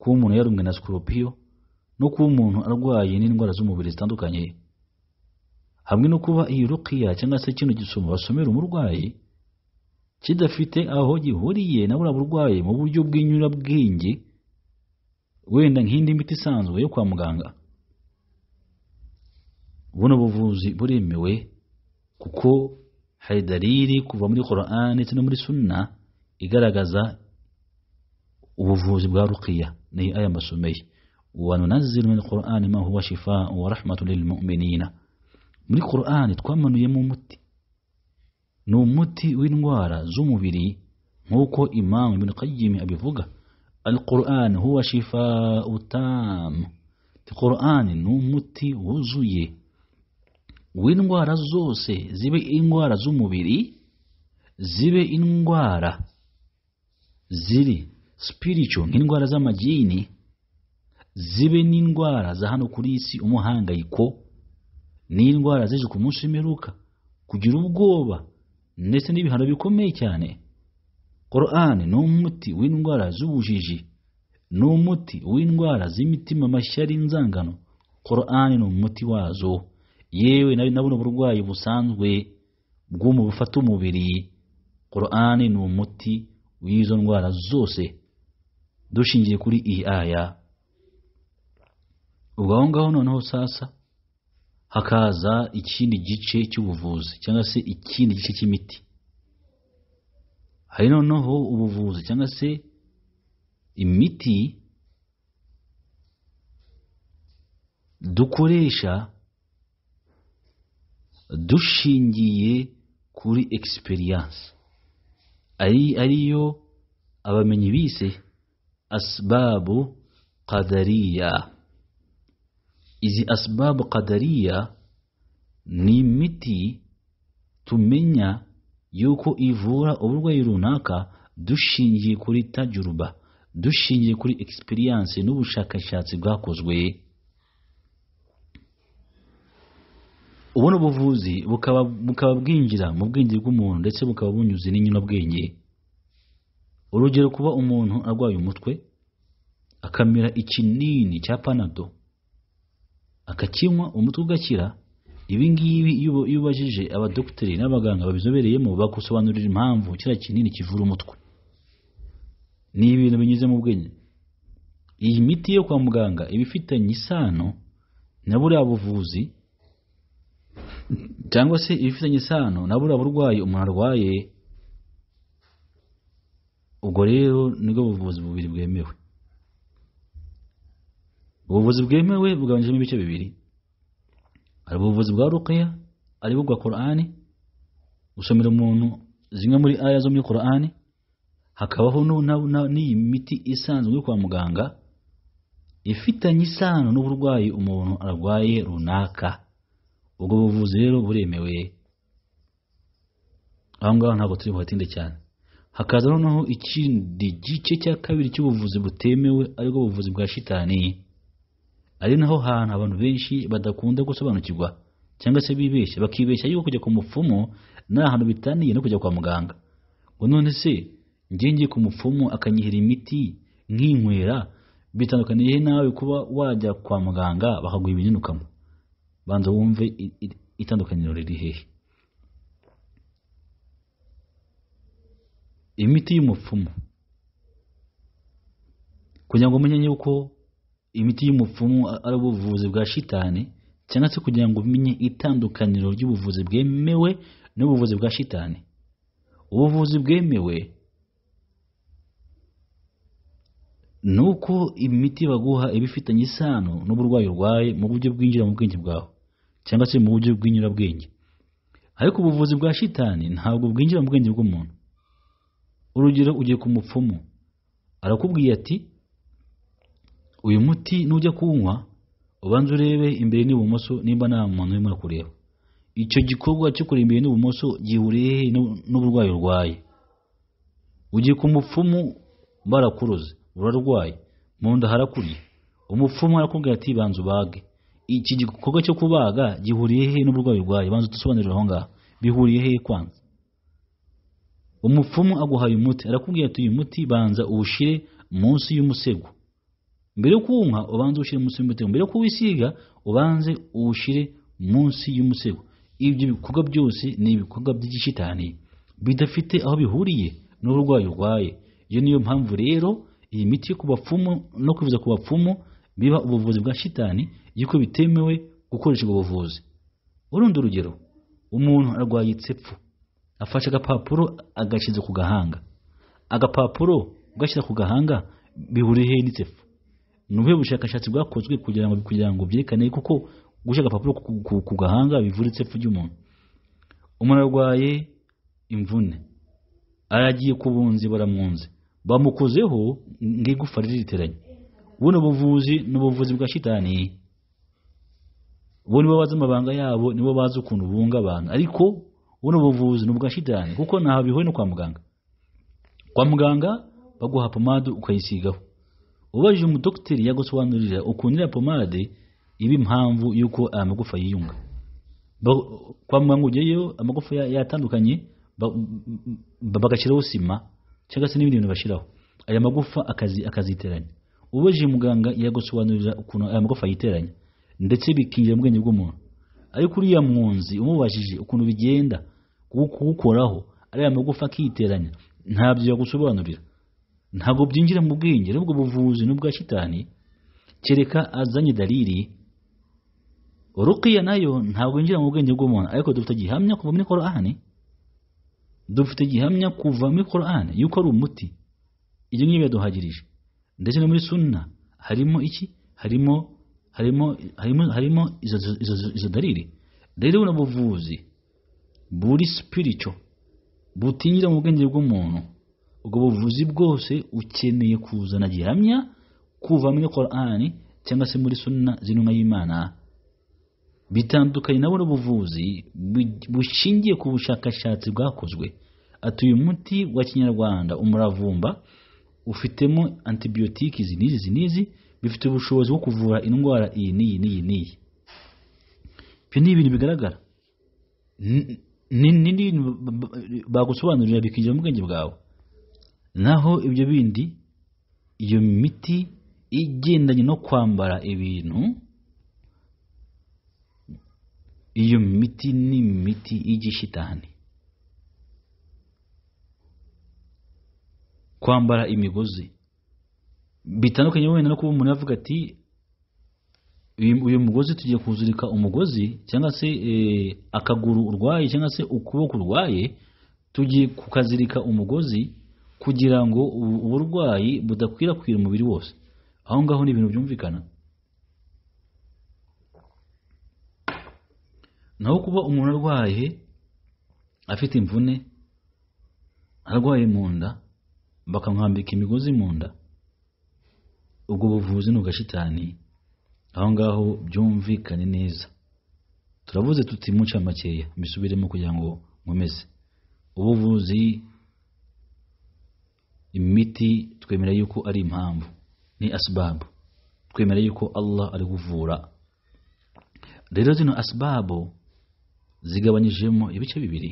kuba umuntu yarumwe na sikoropiyo no kuba umuntu arwaye n'indwara z'umubiri zitandukanye hamwe no kuba iyi rukiya cyangwa se kino gisoma basomera umurwayi kidafite aho gihuriye na buriya burwayi mu buryo bw'inyurabwenge wenda nk'indi miti isanzwe yo kwa muganga buno buvuzi buremewe kuko hari dalili kuva muri Qur'ani ndetse no muri Sunna igaragaza ubuvuzi bwa ruqiya ni aya masomeye wa nunazzilu min Qur'ani ma huwa shifaa'un wa rahmatun lil mu'minina muri Qur'ani twamanuye mu muti no muti w'indwara z'umubiri nk'uko imamu ibn qayyim abivuga القرآن هو شفاء تام القرآن نمتي وزيه w'indwara zose zibe indwara z'umubiri zibe indwara ziri sipirico nk'indwara z'amagini zibe n'indwara za hano kuri iyi si umuhangayiko n'indwara zije ku munsi imperuka kugira ubwoba ndetse n'ibihano bikomeye cyane korani ni umuti w'indwara z'ubujiji ni umuti w'indwara z'imitima mashyari inzangano korani ni umuti wazo yewe nabona uburwayi busanzwe bwo mu bufata umubiri qur'ani ni umuti w'izo ndwara zose dushingiye kuri iyi aya ubwo aho ngaho noneho sasa hakaza ikindi gice cy'ubuvuzi cyangwa se ikindi gice cy'imiti hari noneho ubuvuzi cyangwa se imiti dukoresha dushingiye kuri egisperiyanse ariyo abamenyi bise asibabu kadariya izi asibabu kadariya ni imiti tumenya yuko ivura uburwayi runaka dushingiye kuri tajuruba dushingiye kuri egisperiyanse n'ubushakashatsi bwakozwe ubuno buvuzi bukaba bwinjira mu bwenge bw'umuntu ndetse bukaba bunyuze n'inyunabwenge urugero kuba umuntu arwaye umutwe akamira ikinini cya panado akakinywa umutwe ugakira ibi ngibi iyo ubajije abadogiteri n'abaganga babizobereyemo bagusobanurira impamvu kiriya kinini kivura umutwe ni ibintu binyuze mu bwenge iyi miti yo kwa muganga iba ifitanye isano na buriya buvuzi cyangwa se ibifitanye isano na buriya burwayi umuntu arwaye ubwo rero nibwo buvuzi bubiri bwemewe ubuvuzi bwemewe bugabanyijemo ibice bibiri hari ubuvuzi bwa ruqya ari bwo bwa korani gusomera umuntu zimwe muri aya zo muri korani hakabaho n'iyi miti isanzwe kwa muganga ifitanye isano n'uburwayi umuntu arwaye runaka ubwo buvuzi rero buremewe aho ngaho ntabwo turi buhatinde cyane hakaza noneho ikindi gice cya kabiri cy'ubuvuzi butemewe aribwo buvuzi bwa shitani ari naho hantu abantu benshi badakunda gusobanukirwa cyangwa se bibeshya bakibeshya yuko kujya ku mupfumu nta hantu bitaniye no kujya kwa muganga ngo none se ngiye ku mupfumu akanyihera imiti nkinywera bitandukaniye nawe kuba wajya kwa muganga bakaguha ibinini ukanywa banza wumve itandukaniro riri hehe imiti y'umupfumu kugira ngo umenye yuko imiti y'umupfumu ari ubuvuzi bwa shitani cyangwa se kugira ngo umenye itandukaniro ry'ubuvuzi bwemewe n'ubuvuzi bwa shitani ubuvuzi bwemewe ni uko imiti baguha iba ifitanye isano n'uburwayi urwaye mu buryo bwinjira mu bwenge bwawe cyangwa se mu buryo bw'inyurabwenge ariko ubuvuzi bwa shitani ntabwo bwinjira mu bwenge bw'umuntu urugero ugiye ku mupfumu arakubwiye ati uyu muti nujya kunywa ubanza urebe imbere n'ibumoso nimba nta muntu urimo kureba icyo gikorwa cyo kureba imbere n'ibumoso gihuriye n'uburwayi urwaye ugiye ku mupfumu barakuroze urarwaye mu nda harakuriye umupfumu arakubwira ati banza ubage iki gikorwa cyo kubaga gihuriye he n'uburwayi urwaye banza udusobanurire aho ngaho bihuriye he kwanza umupfumu aguhaye umuti arakubwira ati uyu muti banza uwushyire munsi y'umusego mbere yo kuwunywa ubanze uwushyire munsi y'umusego mbere yo kuwisiga ubanze uwushyire munsi y'umusego ibyo bikorwa byose ni ibikorwa by'igishitani bidafite aho bihuriye n'uburwayi urwaye iyo niyo mpamvu rero iyi miti yo ku bapfumu no kwivuza ku bapfumu biba ubuvuzi bwa shitani yuko bitemewe gukoresha ubwo buvuzi urundi urugero umuntu arwaye itsepfu afashe agapapuro agashyize ku gahanga agapapuro ugashyira ku gahanga bihuriye n'itsepfu ni ubuhe bushakashatsi bwakozwe kugira ngo kugira ngo byerekane kuko gushyira agapapuro ku gahanga bivura itsepfu ry'umuntu umuntu arwaye imvune aragiye ku bunzi baramwunze bamukozeho ngigufa ririteranye buno buvuzi ni ubuvuzi bwa shitani bo nibo bazi amabanga yabo nibo bazi ukuntu bunga abantu ariko buno buvuzi ni ubwa shitani kuko ntaho bihuye no kwa muganga kwa muganga baguha pomade ukayisigaho ubajije umudogiteri yagusobanurira ukuntu pomade iba impamvu y'uko aya yiyunga kwa muganga ugeyeyo amagufa yatandukanye bagashyiraho sima cyangwa se n'ibindi bintu bashyiraho aya magufa akazi akaziteranya ubaje muganga yagusobanurira ukuntu aya magufa yiteranya ndetse bikira ubwenge bw'umuntu ariko uriya mwunzi umubajije ukuntu bigenda kuwukoraho ariya magufa akiteranya ntabyo yagusobanurira ntabwo byinjira mu bwenge n'ubwo buvuzi n'ubwa shitani kereka azanye dalili rukiya nayo ntabwo yinjira mu bwenge bw'umuntu ariko dufite gihamya kuva muri korani dufite gihamya kuva muri korani yuko ari umuti ibyo ngibyo yaduhagirije ndetse no muri sunna harimo iki harimo harimo harimo harimo izo dalili rero buno buvuzi buri sipirico butinjira mu bwenge bw'umuntu ubwo buvuzi bwose ukeneye kuzana gihamya kuva muri korani cyangwa se muri sunna z'intumwa y'imana bitandukanye na buno buvuzi bushingiye ku bushakashatsi bwakozwe atuye uyu muti wa kinyarwanda umuravumba ufitemo antibiyotiki zinizi zinizi bifite ubushobozi bwo kuvura indwara iyi n'iyi n'iyi n'iyi ibyo ni ibintu bigaragara ni ibintu bagusobanurira bikinjira mu bwenge bwawe naho ibyo bindi iyo miti igendanye no kwambara ibintu iyo miti ni imiti y'igishitani kwambara imigozi bitandukanye wenda no kuba umuntu yavuga ati uyu mugozi tugiye kuzurika umugozi cyangwa se eh, akaguru urwaye cyangwa se ukuboko urwaye tugiye kukazirika umugozi kugira ngo uburwayi budakwirakwira umubiri wose aho ngaho ni ibintu byumvikana naho kuba umuntu arwaye afite imvune arwaye mu nda bakamwambika imigozi mu nda ubwo buvuzi ni ugashitani aho ngaho byumvikane neza turavuze tuti mu makeya mbisubiremo kugira ngo nkomeze ubuvuzi imiti twemera yuko ari impamvu ni asibabu twemera yuko Allah ari kuvura rero zino asibabu zigabanyijemo ibice bibiri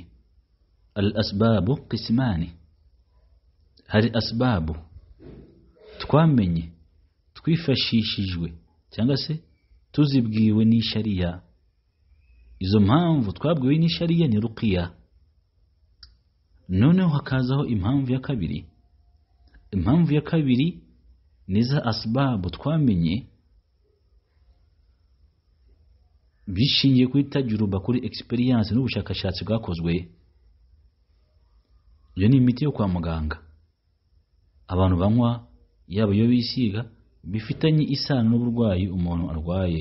asibabu kisimani hari asibabu twamenye twifashishijwe cyangwa se tuzibwiwe n'ishariya izo mpamvu twabwiwe n'ishariya ni rukiya noneho hakazaho impamvu ya kabiri impamvu ya kabiri ni za asibabu twamenye bishingiye kuri tajuruba kuri egisperiyanse n'ubushakashatsi bwakozwe iyo ni imiti yo kwa muganga abantu banywa yaba iyo bisiga bifitanye isano n'uburwayi umuntu arwaye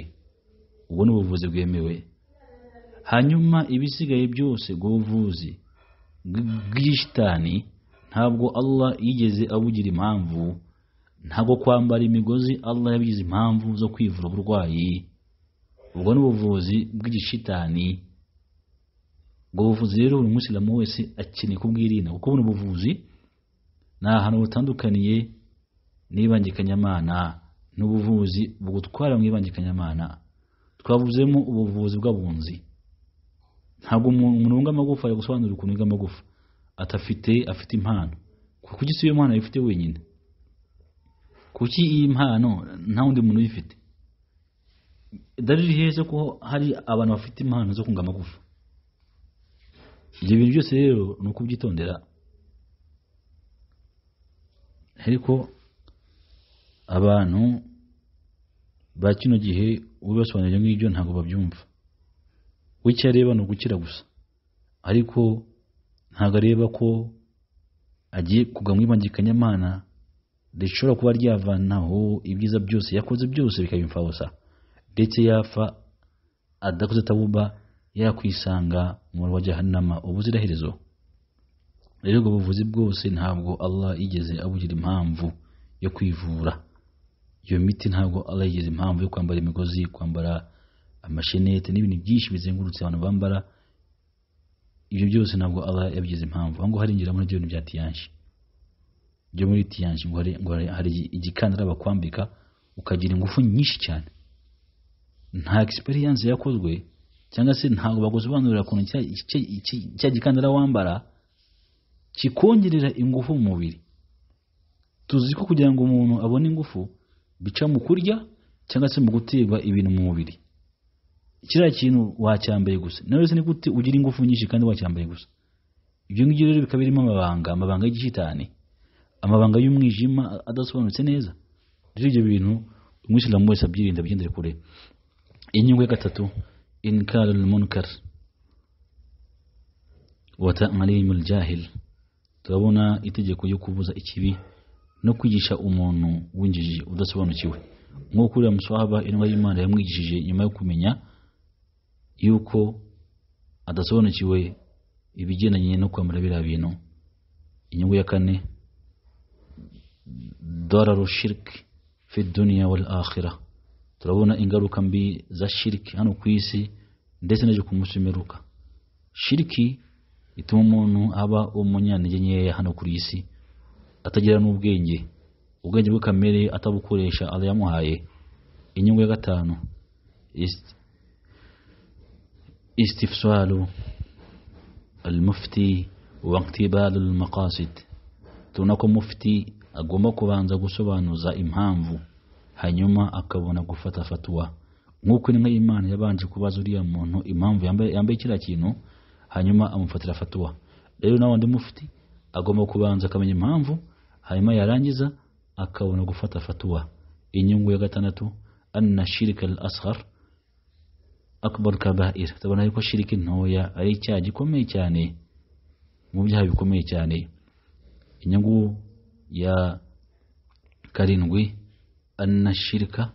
ubu ni ubuvuzi bwemewe hanyuma ibisigaye byose ubwo bw'ishitani ntabwo allah yigeze abugira impamvu ntabwo kwambara imigozi allah yabigize impamvu zo kwivura uburwayi ubwo ni ubuvuzi bw'igishitani ubwo buvuzi rero buri musilamu wese akeneye kubwirinda kuko buno buvuzi ni ahantu butandukaniye n'ibangikanyamana ni ubuvuzi bugutwara mu ibangikanyamana twavuzemo ubuvuzi bw'abunzi ntabwo umuntu wunga amagufa yagusobanurira ukuntu yiga amagufa atafite afite impano kuko si iyo mpano ayifite wenyine kuki iyi mpano nta wundi muntu uyifite dariri heza ko hari abantu bafite impano zo kunga amagufa ibyo bintu byose rero ni ukubyitondera ariko abantu ba kino gihe ubibasobanurira nk'ibyo ntabwo babyumva we icyo areba ni ugukira gusa ariko ntabwo areba ko agiye kugwa mu ibangikanyamana rishobora kuba ryavanaho ibyiza byose yakoze byose bikaba imfabusa ndetse yapfa adakoze atabuba yakwisanga mu jahanama ubuziraherezo rero ubwo buvuzi bwose ntabwo Allah yigeze abugira impamvu yo kwivura iyo miti ntabwo arayigize impamvu yo kwambara imigozi kwambara amashenete n'ibintu byinshi bizengurutse abantu bambara ibyo byose ntabwo Allah yabigize impamvu aho hari ingera muri ibyo bya tiyanshi byo muri tiyanshi ngo hari igikandara bakwambika ukagira ingufu nyinshi cyane nta experience yakozwe cyangwa se ntabwo bagusobanurira ukuntu cya gikandara wambara kikongerera ingufu mu mubiri tuzi ko kugira ngo umuntu abone ingufu bica mu kurya cyangwa se mu guteba ibintu mu mubiri kiriya kintu wacyambaye gusa nawe se ni gute ugira ingufu nyinshi kandi wacyambaye gusa ibyo ngibyo rero bikaba birimo amabanga amabanga y'igishitani amabanga y'umwijima adasobanutse neza rero ibyo bintu umwisilamu wese abyirinda abigendere kure inyungu ya gatatu inkarul munkar wa ta'limul jahil turabona itegeko ryo kubuza ikibi no kwigisha umuntu w'injiji udasobanukiwe nk'uko uriya muswahaba indwa y'imana yamwigishije nyuma yo kumenya yuko adasobanukiwe ibigendanye no kwambara biriya bintu inyungu ya kane dararu shiriki fi duniya wal turabona ingaruka mbi za shiriki hano ku isi ndetse n'ejo kumusumeruka shiriki ituma umuntu aba umunyantege nkeya hano ku isi atagira n'ubwenge ubwenge bwe kamere atabukoresha Allah yamuhaye inyungu ya gatanu istifsalu al-mufti wa tubona ko mufti agomba kubanza gusobanuza impamvu hanyuma akabona gufata fatwa nk'uko inka y'Imana yabanje kubaza uriya muntu impamvu yambaye kiriya kintu hanyuma amufatira fatwa rero na wandi mufti agomba kubanza akamenya impamvu hanyuma yarangiza akabona gufata fatuwa inyungu ya gatandatu anna shirika al asghar akbar kaba'ir tubona yuko shiriki ntoya ari icyaha gikomeye cyane mu byaha bikomeye cyane inyungu ya karindwi anna shirika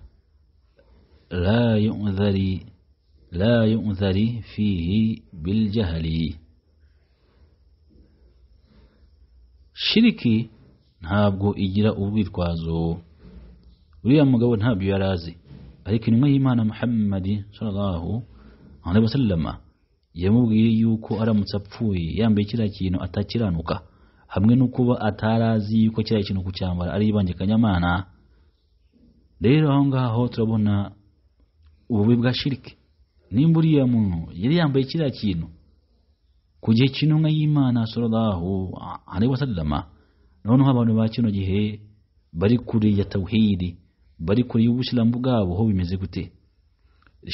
la yu'dhari لا yu'dhari فيه بالجهل شركي ntabwo igira urwitwazo uriya mugabo ntabyo yari azi ariko intumwa y'imana muhammadi sallallahu alaihi yamubwiye yuko aramutse apfuye yambaye kiriya kintu atakiranuka hamwe no kuba atarazi yuko kiriya kintu kucyambara ari ibanje kanyamana rero aho ngaho turabona ububi bwa shirike nimba uriya muntu yari yambaye kiriya kintu ku gihe cy'intumwa y'imana sallallahu alaihi wasallam noneho abantu ba kino gihe bari kure ya tawhidi bari kure y'ubusilamu bwabo ho bimeze gute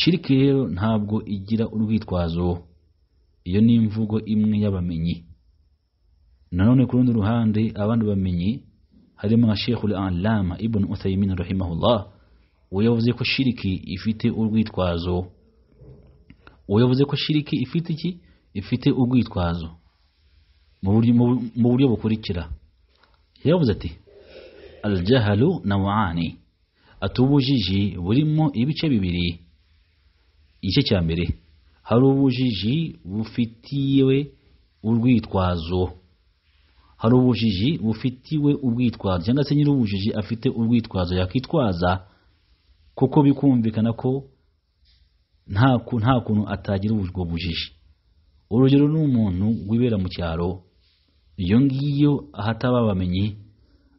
shiriki rero ntabwo igira urwitwazo iyo ni imvugo imwe y'abamenyi nanone ku rundi ruhande abandi bamenyi harimo nka shekhu alama ibn uthayimin rahimahullah uwo yavuze ko shiriki ifite urwitwazo uwo yavuze ko shiriki ifite iki ifite urwitwazo mu buryo bukurikira yaravuze ati aljahalu nawani atubujiji burimo ibice bibiri igice cya mbere hari ubujiji bufitiwe urwitwazo hari ubujiji bufitiwe ubwitwazo cyangwa se nyir'ubujiji afite urwitwazo yakwitwaza kuko bikumvikana ko nta kuntu atagira ubwo bujiji urugero ni umuntu wibera mu cyaro iyo ngiyo ahataba abamenyi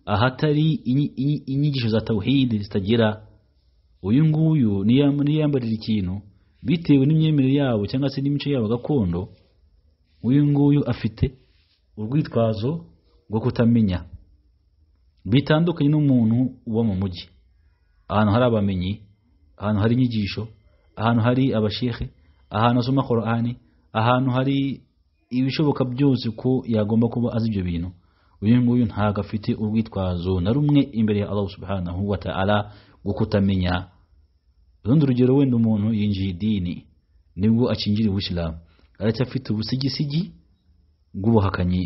ahatari inyigisho za tawhidi zitagira uyu nguyu niyambarira ikintu bitewe n'imyemerere yabo cyangwa se n'imico yabo gakondo uyu nguyu afite urwitwazo rwo kutamenya bitandukanye n'umuntu uba mu mujyi ahantu hari abamenyi ahantu hari inyigisho ahantu hari abashehe ahantu asoma korani ahantu hari ibishoboka byose ko yagomba kuba azi ibyo bintu uyu nguyu ntabwo afite urwitwazo na rumwe imbere ya Allah subhanahu wa ta'ala bwo kutamenya urundi rugero wenda umuntu yinjiye idini nibwo akingira ubusilamu aracyafite ubusigisigi bw'ubuhakanyi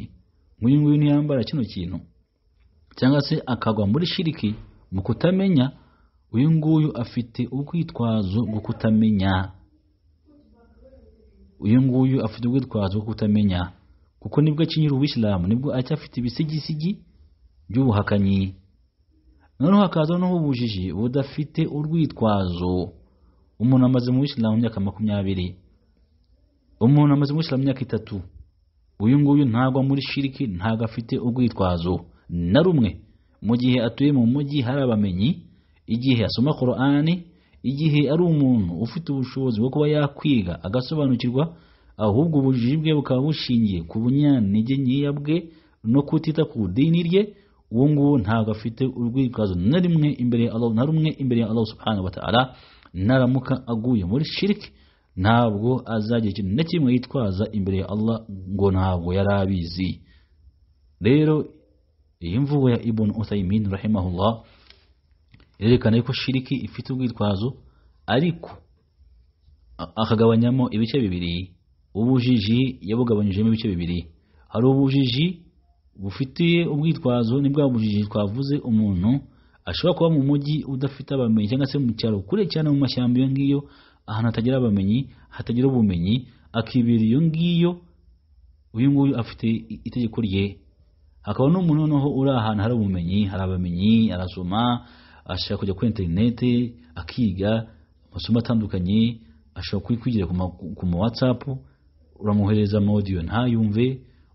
nk'uyu nguyu ntiyambara kino kintu cyangwa se akagwa muri shiriki mu kutamenya uyu nguyu afite urwitwazo rwo kutamenya uyu nguyu afite ubwitwazo bwo kutamenya kuko nibwo akinyira ubuyisilamu nibwo acyafite ibisigisigi by'ubuhakanyi noneho hakaza n'ubujiji budafite urwitwazo umuntu amaze mu buyisilamu imyaka makumyabiri umuntu amaze mu buyisilamu imyaka itatu uyu nguyu ntagwa muri shiriki ntago afite urwitwazo na rumwe mu gihe atuye mu mujyi hari abamenyi igihe asoma korani igihe ari umuntu ufite ubushobozi bwo kuba yakwiga agasobanukirwa ahubwo ubujiji bwe bukaba bushingiye ku bunyantege nkeya bwe no kutita ku idini rye uwo nguwo ntabwo afite urwitwazo na rimwe imbere ya Allah na rumwe imbere ya Allah subhanahu wa naramuka aguye muri shiriki ntabwo azagira ikintu na kimwe yitwaza imbere ya Allah ngo ntabwo yari abizi rero iyi mvugo ya Ibn Uthaymeen rahimahullah yerekana yuko shiriki ifite ubwitwazo ariko akagabanyamo ibice bibiri ubujiji yabugabanyijemo ibice bibiri hari ubujiji bufitiye ubwitwazo ni bwa bujiji twavuze umuntu ashobora kuba mu mujyi udafite abamenyi cyangwa se mu cyaro kure cyane mu mashyamba iyo ngiyo ahantu hatagira abamenyi hatagira ubumenyi akibera iyo ngiyo uyu nguyu afite itegeko rye hakaba n'umuntu noneho uri ahantu hari ubumenyi hari abamenyi arasoma ashaka kujya kuri interineti akiga amasomo atandukanye ashobora kwigira ku ma watsapu uramuhereza amodiyo ntayumve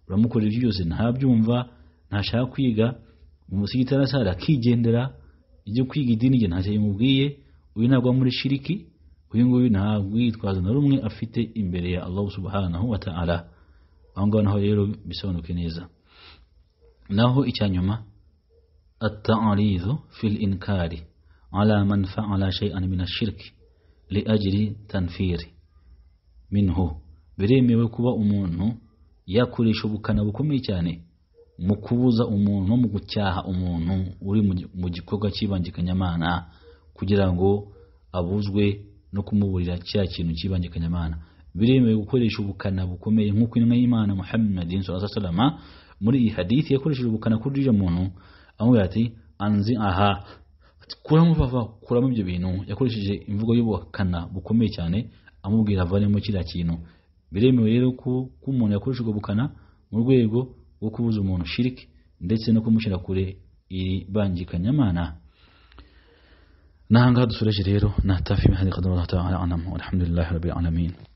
uramukorera ibyo byose ntabyumva ntashaka kwiga umusigiti arasara akigendera ibyo kwiga idini rye ntacyo bimubwiye uyu ntabwo muri shiriki uyu nguyu ntabwo yitwaza na rumwe afite imbere ya Allah subhanahu wa ta'ala aho ngaho naho rero bisobanuke neza naho icya nyuma التعريض في الإنكار على من فعل شيئا من الشرك لأجل تنفير منه biremewe kuba umuntu yakoresha ubukana bukomeye cyane mu kubuza umuntu mu gucyaha umuntu uri mu gikorwa cy'ibangikanyamana kugira ngo abuzwe no kumuburira cya kintu cy'ibangikanyamana biremewe gukoresha ubukana bukomeye nk'uko intumwa y'imana muhammadin muri iyi hadithi yakoresheje ubukana kuri uriya muntu amubwira ati anzi aha kuramo vava kuramo ibyo bintu yakoresheje imvugo y'ubukana bukomeye cyane amubwira avanemo kiriya kintu biremewe rero ko ko umuntu yakoresha ubwo mu rwego rwo kubuza umuntu shiriki ndetse no kumushyira kure iri bangikanyamana نعم قد سورج ريرو نهتف بهذه قدر الله تعالى عنهم والحمد لله رب العالمين